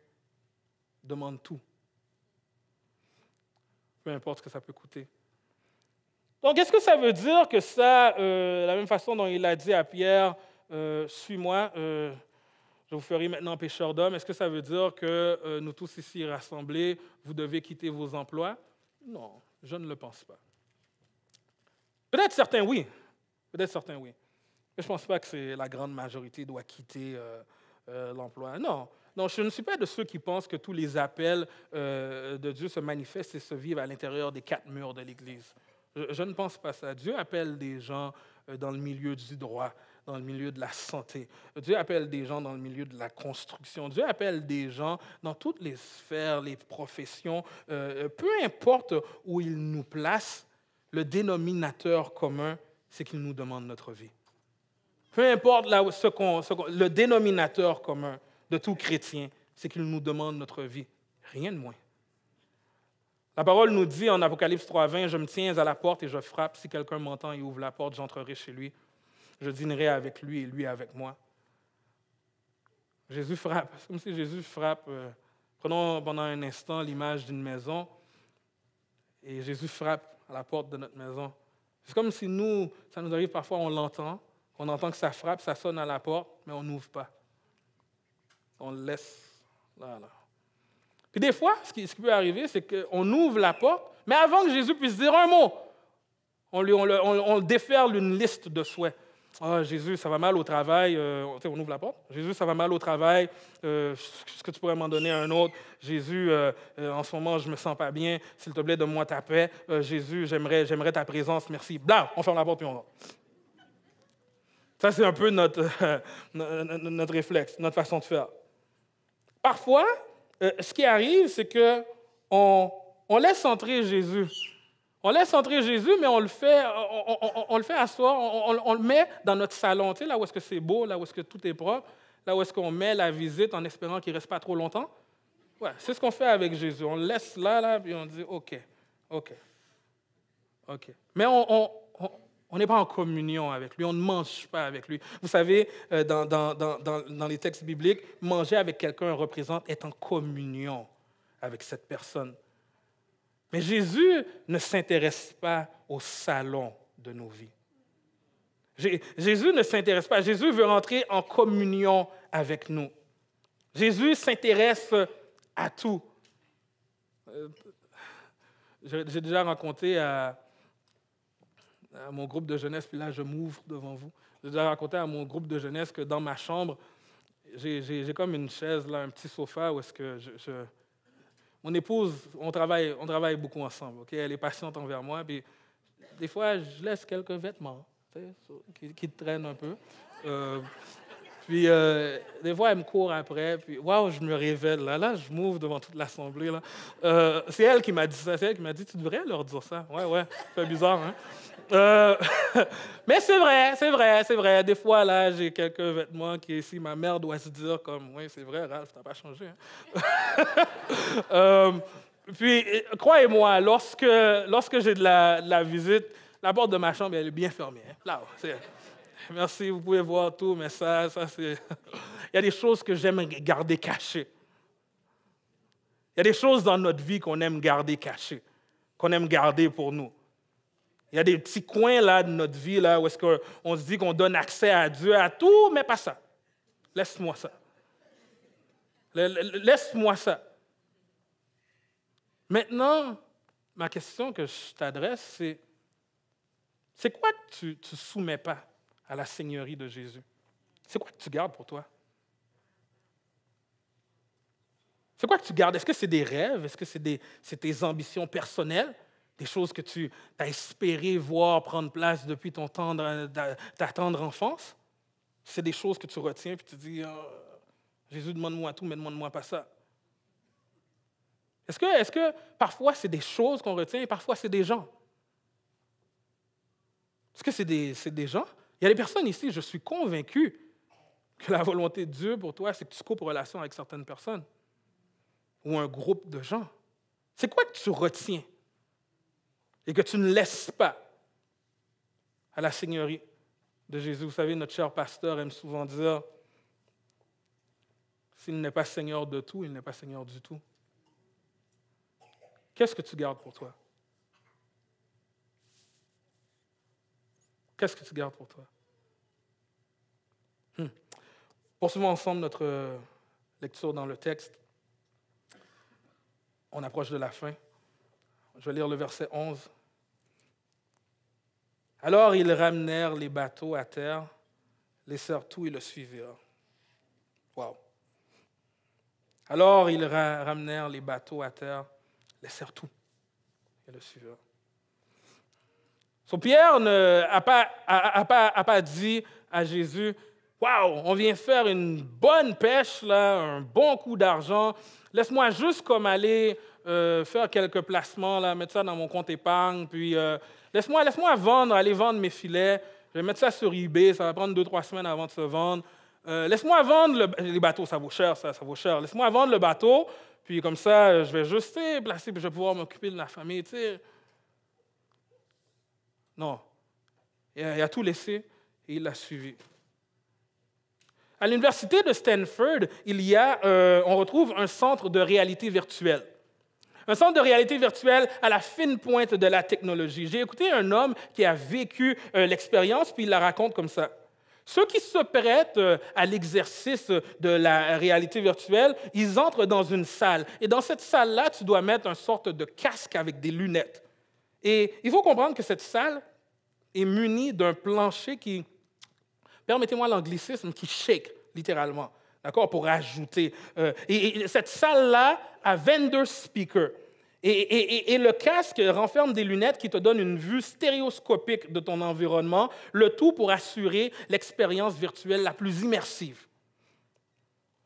demande tout. Peu importe ce que ça peut coûter. Donc, est-ce que ça veut dire que ça, euh, la même façon dont il a dit à Pierre, euh, suis-moi, euh, je vous ferai maintenant pécheur d'hommes, est-ce que ça veut dire que euh, nous tous ici rassemblés, vous devez quitter vos emplois Non, je ne le pense pas. Peut-être certains oui, peut-être certains oui. Mais je ne pense pas que la grande majorité doit quitter euh, l'emploi. Non, non, je ne suis pas de ceux qui pensent que tous les appels euh, de Dieu se manifestent et se vivent à l'intérieur des quatre murs de l'Église. Je, ne pense pas ça. Dieu appelle des gens euh, dans le milieu du droit, dans le milieu de la santé. Dieu appelle des gens dans le milieu de la construction. Dieu appelle des gens dans toutes les sphères, les professions. peu importe où il nous place, le dénominateur commun, c'est qu'il nous demande notre vie. Peu importe ce le dénominateur commun de tout chrétien, c'est qu'il nous demande notre vie. Rien de moins. La parole nous dit en Apocalypse 3.20, je me tiens à la porte et je frappe. Si quelqu'un m'entend et ouvre la porte, j'entrerai chez lui. Je dînerai avec lui et lui avec moi. Jésus frappe. C'est comme si Jésus frappe. Euh, prenons pendant un instant l'image d'une maison et Jésus frappe à la porte de notre maison. C'est comme si nous, ça nous arrive parfois, on l'entend, on entend que ça frappe, ça sonne à la porte, mais on n'ouvre pas. On le laisse. Là, Puis des fois, ce qui, peut arriver, c'est qu'on ouvre la porte, mais avant que Jésus puisse dire un mot, on, lui, on, déferle une liste de souhaits. Ah, Jésus, ça va mal au travail. Euh, on ouvre la porte. Jésus, ça va mal au travail. Euh, est-ce que tu pourrais m'en donner un autre? Jésus, euh, en ce moment, je me sens pas bien. S'il te plaît, donne-moi ta paix. Jésus, j'aimerais ta présence. Merci. Blah! On ferme la porte et on rentre. Ça, c'est un peu notre, notre réflexe, notre façon de faire. Parfois, euh, ce qui arrive, c'est que on, laisse entrer Jésus. On laisse entrer Jésus, mais on le fait, on, on, on le fait asseoir, on, le met dans notre salon, tu sais, là où est-ce que c'est beau, là où est-ce que tout est propre, là où est-ce qu'on met la visite en espérant qu'il ne reste pas trop longtemps. Ouais, c'est ce qu'on fait avec Jésus. On le laisse là, là, puis on dit OK, OK, OK. Mais on, on n'est pas en communion avec lui, on ne mange pas avec lui. Vous savez, euh, dans, dans, les textes bibliques, manger avec quelqu'un représente être en communion avec cette personne. Mais Jésus ne s'intéresse pas au salon de nos vies. Jésus ne s'intéresse pas. Jésus veut rentrer en communion avec nous. Jésus s'intéresse à tout. Euh, j'ai déjà rencontré à, à mon groupe de jeunesse, puis là, je m'ouvre devant vous. Je vais raconter à mon groupe de jeunesse que dans ma chambre, j'ai comme une chaise, là, un petit sofa où est-ce que je, Mon épouse, on travaille, on travaille beaucoup ensemble, OK? Elle est patiente envers moi, puis des fois, je laisse quelques vêtements qui, traînent un peu. Euh, puis euh, des fois, elle me court après, puis waouh, je me révèle là, là, je m'ouvre devant toute l'assemblée là. Euh, c'est elle qui m'a dit ça, c'est elle qui m'a dit, tu devrais leur dire ça. Ouais, ouais, c'est bizarre, hein. Euh, mais c'est vrai, c'est vrai, c'est vrai. Des fois, là, j'ai quelques vêtements qui, si ma mère doit se dire comme, oui, c'est vrai, Ralph, t'as pas changé. Hein? puis, croyez-moi, lorsque, lorsque j'ai de la, visite, la porte de ma chambre, elle est bien fermée. Hein. Là, c'est... Merci, vous pouvez voir tout, mais ça, ça c'est. Il y a des choses que j'aime garder cachées. Il y a des choses dans notre vie qu'on aime garder cachées, qu'on aime garder pour nous. Il y a des petits coins là de notre vie là où est-ce qu'on se dit qu'on donne accès à Dieu à tout, mais pas ça. Laisse-moi ça. Laisse-moi ça. Maintenant, ma question que je t'adresse, c'est c'est quoi que tu ne soumets pas à la Seigneurie de Jésus. C'est quoi que tu gardes pour toi? C'est quoi que tu gardes? Est-ce que c'est des rêves? Est-ce que c'est tes ambitions personnelles? Des choses que tu as espéré voir prendre place depuis ton tendre, ta tendre enfance? C'est des choses que tu retiens puis tu dis ah, Jésus, demande-moi tout, mais demande-moi pas ça. Est-ce que, est que parfois c'est des choses qu'on retient et parfois c'est des gens? Est-ce que c'est des, des gens? Il y a des personnes ici, je suis convaincu que la volonté de Dieu pour toi, c'est que tu coupes relation avec certaines personnes ou un groupe de gens. C'est quoi que tu retiens et que tu ne laisses pas à la Seigneurie de Jésus? Vous savez, notre cher pasteur aime souvent dire, s'il n'est pas Seigneur de tout, il n'est pas Seigneur du tout. Qu'est-ce que tu gardes pour toi? Qu'est-ce que tu gardes pour toi hmm. Poursuivons ensemble notre euh, lecture dans le texte. On approche de la fin. Je vais lire le verset 11. Alors ils ramenèrent les bateaux à terre, laissèrent tout et le suivirent. Wow. Alors ils ramenèrent les bateaux à terre, laissèrent tout et le suivirent. So, Pierre n'a pas, a, pas, dit à Jésus, Waouh, on vient faire une bonne pêche, là, un bon coup d'argent. Laisse-moi juste comme aller euh, faire quelques placements, là, mettre ça dans mon compte épargne, puis euh, laisse-moi laisse vendre, aller vendre mes filets. Je vais mettre ça sur eBay, ça va prendre deux, trois semaines avant de se vendre. Euh, laisse-moi vendre le, les bateaux, ça vaut cher, ça, vaut cher. Laisse-moi vendre le bateau, puis comme ça, je vais juste placer, puis je vais pouvoir m'occuper de la famille, non. Il a, tout laissé et il l'a suivi. À l'université de Stanford, il y a, euh, on retrouve un centre de réalité virtuelle. Un centre de réalité virtuelle à la fine pointe de la technologie. J'ai écouté un homme qui a vécu euh, l'expérience, puis il la raconte comme ça. Ceux qui se prêtent euh, à l'exercice de la réalité virtuelle, ils entrent dans une salle. Et dans cette salle-là, tu dois mettre une sorte de casque avec des lunettes. Et il faut comprendre que cette salle, est muni d'un plancher qui, permettez-moi l'anglicisme, qui shake littéralement, d'accord, pour ajouter. Euh, et, cette salle-là a 22 speakers. Et, et, et, le casque renferme des lunettes qui te donnent une vue stéréoscopique de ton environnement, le tout pour assurer l'expérience virtuelle la plus immersive.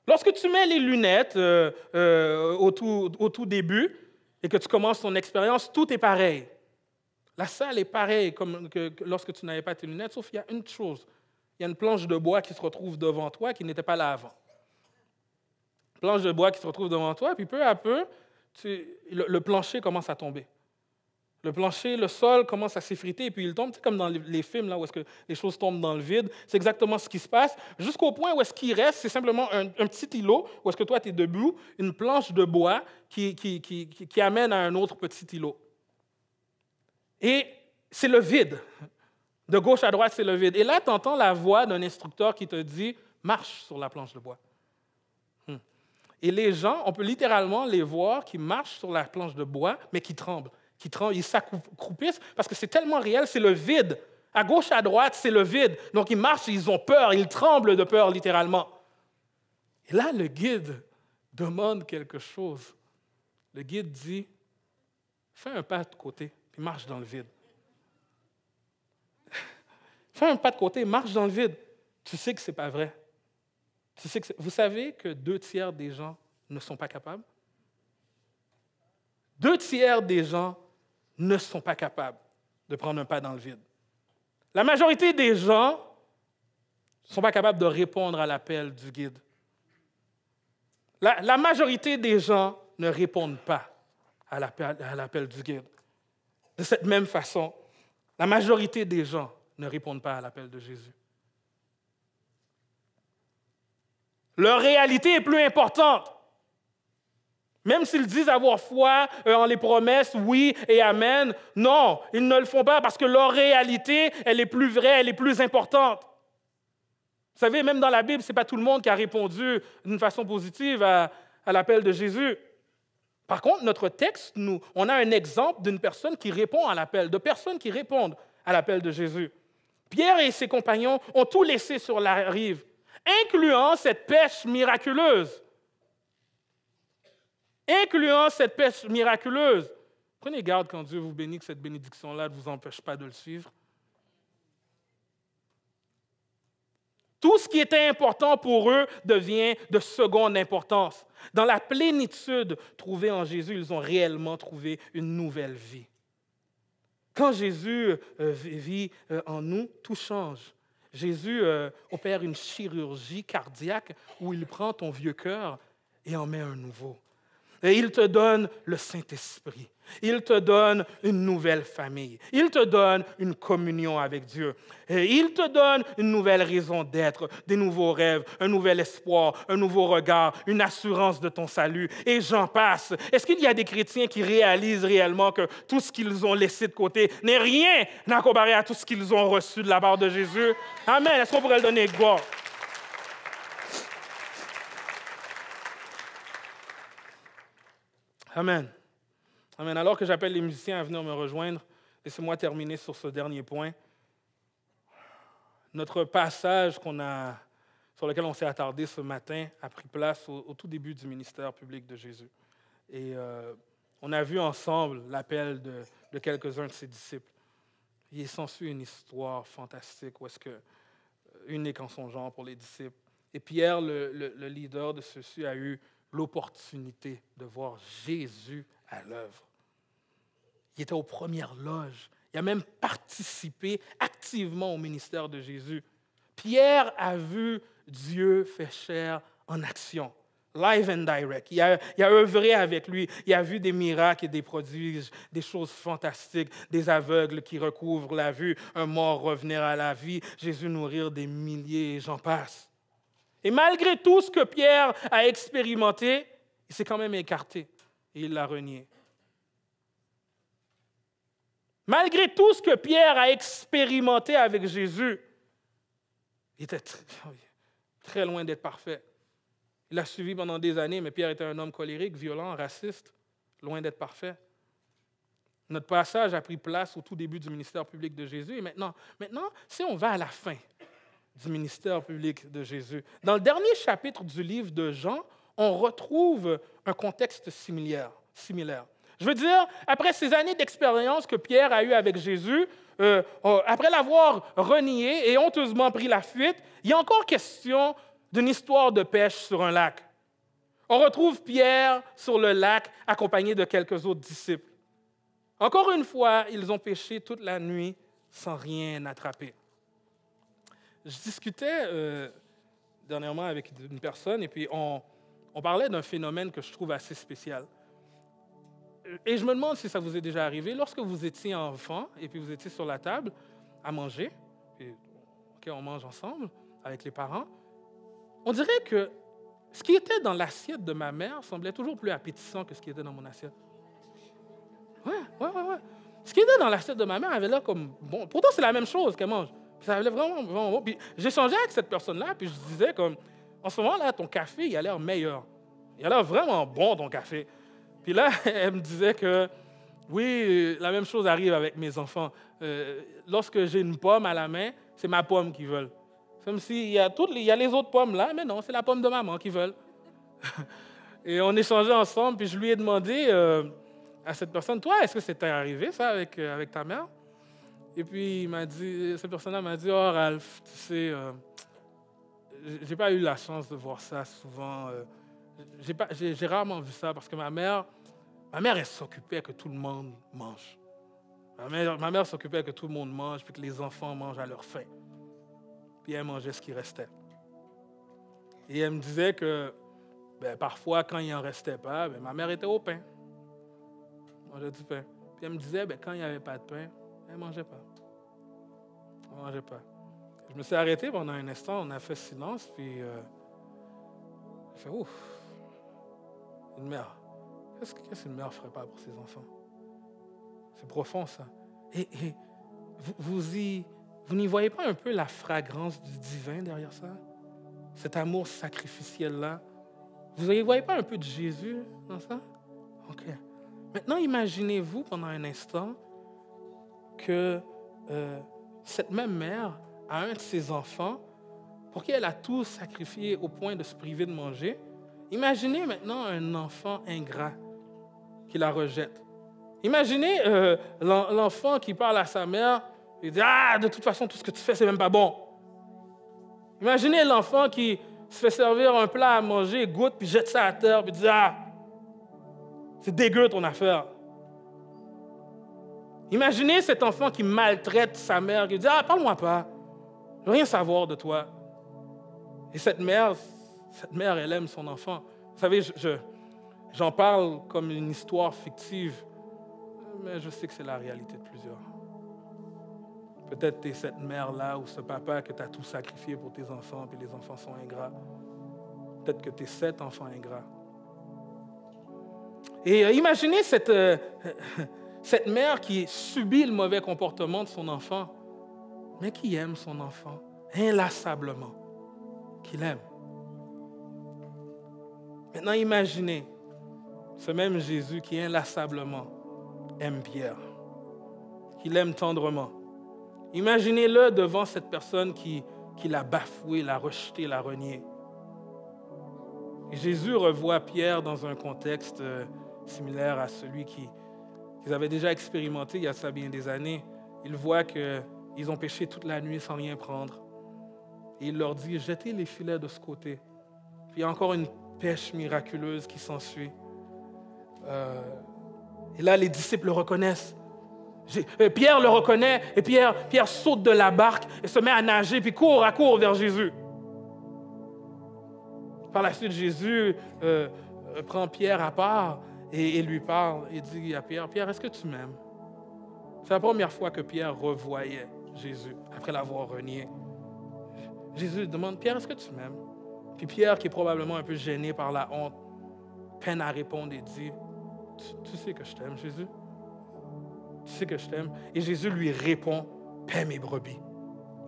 Lorsque tu mets les lunettes euh, euh, au, tout, au tout début et que tu commences ton expérience, tout est pareil. La salle est pareille comme lorsque tu n'avais pas tes lunettes, sauf qu'il y a une chose. Il y a une planche de bois qui se retrouve devant toi qui n'était pas là avant. Planche de bois qui se retrouve devant toi, puis peu à peu, le, plancher commence à tomber. Le plancher, le sol commence à s'effriter et puis il tombe. comme dans les films là, où est-ce que les choses tombent dans le vide. C'est exactement ce qui se passe. Jusqu'au point où est-ce qu'il reste, c'est simplement un, petit îlot où est-ce que toi, tu es debout, une planche de bois qui amène à un autre petit îlot. Et c'est le vide. De gauche à droite, c'est le vide. Et là, tu entends la voix d'un instructeur qui te dit marche sur la planche de bois. Hmm. Et les gens, on peut littéralement les voir qui marchent sur la planche de bois, mais qui tremblent. Qui tremblent ils s'accroupissent parce que c'est tellement réel, c'est le vide. À gauche, à droite, c'est le vide. Donc ils marchent, ils ont peur, ils tremblent de peur littéralement. Et là, le guide demande quelque chose. Le guide dit, fais un pas de côté marche dans le vide. Fais un pas de côté, marche dans le vide. Tu sais que ce n'est pas vrai. Tu sais que Vous savez que deux tiers des gens ne sont pas capables? Deux tiers des gens ne sont pas capables de prendre un pas dans le vide. La majorité des gens ne sont pas capables de répondre à l'appel du guide. la, majorité des gens ne répondent pas à l'appel du guide. De cette même façon, la majorité des gens ne répondent pas à l'appel de Jésus. Leur réalité est plus importante. Même s'ils disent avoir foi euh, en les promesses, oui et amen, non, ils ne le font pas parce que leur réalité, elle est plus vraie, elle est plus importante. Vous savez, même dans la Bible, ce n'est pas tout le monde qui a répondu d'une façon positive à, à l'appel de Jésus. Par contre, notre texte, nous, on a un exemple d'une personne qui répond à l'appel, de personnes qui répondent à l'appel de Jésus. Pierre et ses compagnons ont tout laissé sur la rive, incluant cette pêche miraculeuse. Incluant cette pêche miraculeuse. Prenez garde quand Dieu vous bénit que cette bénédiction-là ne vous empêche pas de le suivre. Tout ce qui était important pour eux devient de seconde importance. Dans la plénitude trouvée en Jésus, ils ont réellement trouvé une nouvelle vie. Quand Jésus euh, vit euh, en nous, tout change. Jésus euh, opère une chirurgie cardiaque où il prend ton vieux cœur et en met un nouveau. Et il te donne le Saint-Esprit. Il te donne une nouvelle famille. Il te donne une communion avec Dieu. Et il te donne une nouvelle raison d'être, des nouveaux rêves, un nouvel espoir, un nouveau regard, une assurance de ton salut. Et j'en passe. Est-ce qu'il y a des chrétiens qui réalisent réellement que tout ce qu'ils ont laissé de côté n'est rien à comparer à tout ce qu'ils ont reçu de la part de Jésus? Amen. Est-ce qu'on pourrait le donner gloire? Amen. Amen. Alors que j'appelle les musiciens à venir me rejoindre, laissez-moi terminer sur ce dernier point. Notre passage qu'on a, sur lequel on s'est attardé ce matin a pris place au, tout début du ministère public de Jésus. Et euh, on a vu ensemble l'appel de, quelques-uns de ses disciples. Il s'ensuit une histoire fantastique où est-ce que euh, unique en son genre pour les disciples. Et Pierre, le leader de ceux-ci, a eu l'opportunité de voir Jésus à l'œuvre. Il était aux premières loges. Il a même participé activement au ministère de Jésus. Pierre a vu Dieu fait chair en action, live and direct. Il a, il a œuvré avec lui. Il a vu des miracles et des prodiges, des choses fantastiques, des aveugles qui recouvrent la vue, un mort revenir à la vie, Jésus nourrir des milliers et j'en passe. Et malgré tout ce que Pierre a expérimenté, il s'est quand même écarté et il l'a renié. Malgré tout ce que Pierre a expérimenté avec Jésus, il était très, loin d'être parfait. Il l'a suivi pendant des années, mais Pierre était un homme colérique, violent, raciste, loin d'être parfait. Notre passage a pris place au tout début du ministère public de Jésus. Et maintenant, maintenant si on va à la fin, du ministère public de Jésus. Dans le dernier chapitre du livre de Jean, on retrouve un contexte similaire. similaire. Je veux dire, après ces années d'expérience que Pierre a eues avec Jésus, euh, euh, après l'avoir renié et honteusement pris la fuite, il y a encore question d'une histoire de pêche sur un lac. On retrouve Pierre sur le lac accompagné de quelques autres disciples. Encore une fois, ils ont pêché toute la nuit sans rien attraper je discutais euh, dernièrement avec une personne et puis on, parlait d'un phénomène que je trouve assez spécial. Euh, et je me demande si ça vous est déjà arrivé. Lorsque vous étiez enfant et puis vous étiez sur la table à manger, et on mange ensemble avec les parents, on dirait que ce qui était dans l'assiette de ma mère semblait toujours plus appétissant que ce qui était dans mon assiette. Ouais, ouais, ouais, ouais. Ce qui était dans l'assiette de ma mère avait là comme. Bon, pourtant, c'est la même chose qu'elle mange. Ça allait vraiment, bon. Puis j'échangeais avec cette personne-là, puis je disais comme, en ce moment-là, ton café, il a l'air meilleur. Il a l'air vraiment bon, ton café. Puis là, elle me disait que, oui, la même chose arrive avec mes enfants. Euh, lorsque j'ai une pomme à la main, c'est ma pomme qui veulent. C'est comme s'il y, a toutes les, il y a les autres pommes là, mais non, c'est la pomme de maman qui veulent. Et on échangeait ensemble, puis je lui ai demandé euh, à cette personne, toi, est-ce que c'était arrivé ça avec, euh, avec ta mère et puis, il m'a dit, cette personne-là m'a dit, oh Ralph, tu sais, euh, j'ai pas eu la chance de voir ça souvent. Euh, j'ai, rarement vu ça parce que ma mère, ma mère, elle s'occupait que tout le monde mange. Ma mère, ma mère s'occupait que tout le monde mange, puis que les enfants mangent à leur faim. Puis elle mangeait ce qui restait. Et elle me disait que ben, parfois, quand il en restait pas, ben, ma mère était au pain. Mangeait du pain. Puis elle me disait, ben, quand il n'y avait pas de pain, elle ne mangeait pas. Elle ne mangeait pas. Je me suis arrêté pendant un instant, on a fait silence, puis euh, j'ai fait ouf. Une mère. Qu'est-ce qu'une mère ferait pas pour ses enfants C'est profond ça. Et, vous, vous, y, vous n'y voyez pas un peu la fragrance du divin derrière ça Cet amour sacrificiel-là Vous n'y voyez pas un peu de Jésus dans ça OK. Maintenant, imaginez-vous pendant un instant que euh, cette même mère a un de ses enfants pour qui elle a tout sacrifié au point de se priver de manger. Imaginez maintenant un enfant ingrat qui la rejette. Imaginez euh, l'enfant qui parle à sa mère et dit Ah, de toute façon, tout ce que tu fais, c'est même pas bon. Imaginez l'enfant qui se fait servir un plat à manger, goûte, puis jette ça à terre, puis dit Ah, c'est dégueu ton affaire. Imaginez cet enfant qui maltraite sa mère, qui dit Ah, parle-moi pas, je veux rien savoir de toi. Et cette mère, cette mère, elle aime son enfant. Vous savez, j'en je, parle comme une histoire fictive, mais je sais que c'est la réalité de plusieurs. Peut-être que tu es cette mère-là ou ce papa que tu as tout sacrifié pour tes enfants, puis les enfants sont ingrats. Peut-être que tu es cet enfant ingrat. Et euh, imaginez cette. Euh, cette mère qui subit le mauvais comportement de son enfant, mais qui aime son enfant inlassablement, qui l'aime. Maintenant, imaginez ce même Jésus qui inlassablement aime Pierre, qui l'aime tendrement. Imaginez-le devant cette personne qui, l'a bafoué, l'a rejeté, l'a renié. Jésus revoit Pierre dans un contexte euh, similaire à celui qui, ils avaient déjà expérimenté il y a ça bien des années, ils voient qu'ils ont pêché toute la nuit sans rien prendre. Et il leur dit, jetez les filets de ce côté. Puis il y a encore une pêche miraculeuse qui s'ensuit. Euh, et là, les disciples le reconnaissent. Euh, Pierre le reconnaît et Pierre, Pierre saute de la barque et se met à nager puis court à court vers Jésus. Par la suite, Jésus euh, prend Pierre à part et il lui parle, et dit à Pierre, Pierre, est-ce que tu m'aimes? C'est la première fois que Pierre revoyait Jésus après l'avoir renié. Jésus demande, Pierre, est-ce que tu m'aimes? Puis Pierre, qui est probablement un peu gêné par la honte, peine à répondre et dit, tu, sais que je t'aime, Jésus. Tu sais que je t'aime. Et Jésus lui répond, paie mes brebis.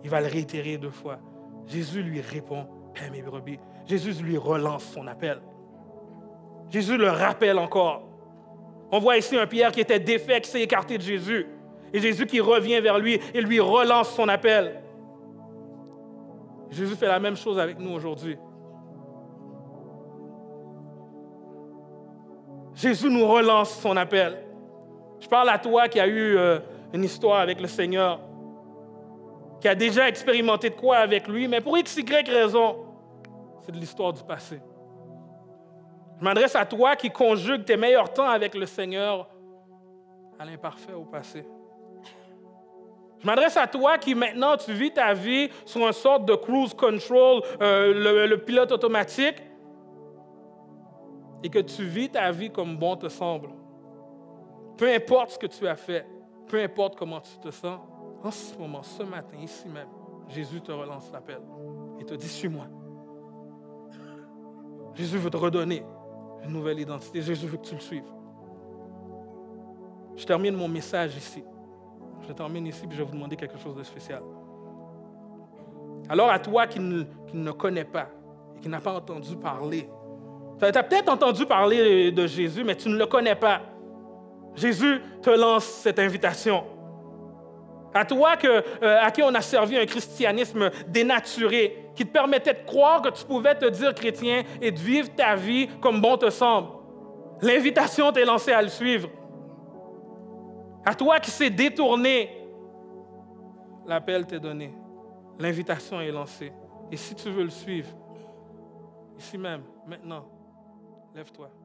Il va le réitérer deux fois. Jésus lui répond, paie mes brebis. Jésus lui relance son appel. Jésus le rappelle encore. On voit ici un Pierre qui était défait, qui s'est écarté de Jésus. Et Jésus qui revient vers lui et lui relance son appel. Jésus fait la même chose avec nous aujourd'hui. Jésus nous relance son appel. Je parle à toi qui as eu euh, une histoire avec le Seigneur, qui a déjà expérimenté de quoi avec lui, mais pour x, y raison, c'est de l'histoire du passé. Je m'adresse à toi qui conjugues tes meilleurs temps avec le Seigneur à l'imparfait au passé. Je m'adresse à toi qui maintenant tu vis ta vie sur une sorte de cruise control, euh, le, pilote automatique, et que tu vis ta vie comme bon te semble. Peu importe ce que tu as fait, peu importe comment tu te sens, en ce moment, ce matin, ici même, Jésus te relance l'appel et te dit, suis-moi. Jésus veut te redonner une nouvelle identité. Jésus veut que tu le suives. Je termine mon message ici. Je termine ici, puis je vais vous demander quelque chose de spécial. Alors à toi qui ne, qui connais pas et qui n'a pas entendu parler, tu as peut-être entendu parler de Jésus, mais tu ne le connais pas. Jésus te lance cette invitation. À toi que, euh, à qui on a servi un christianisme dénaturé, qui te permettait de croire que tu pouvais te dire chrétien et de vivre ta vie comme bon te semble. L'invitation t'est lancée à le suivre. À toi qui s'est détourné, l'appel t'est donné. L'invitation est lancée. Et si tu veux le suivre, ici même, maintenant, lève-toi.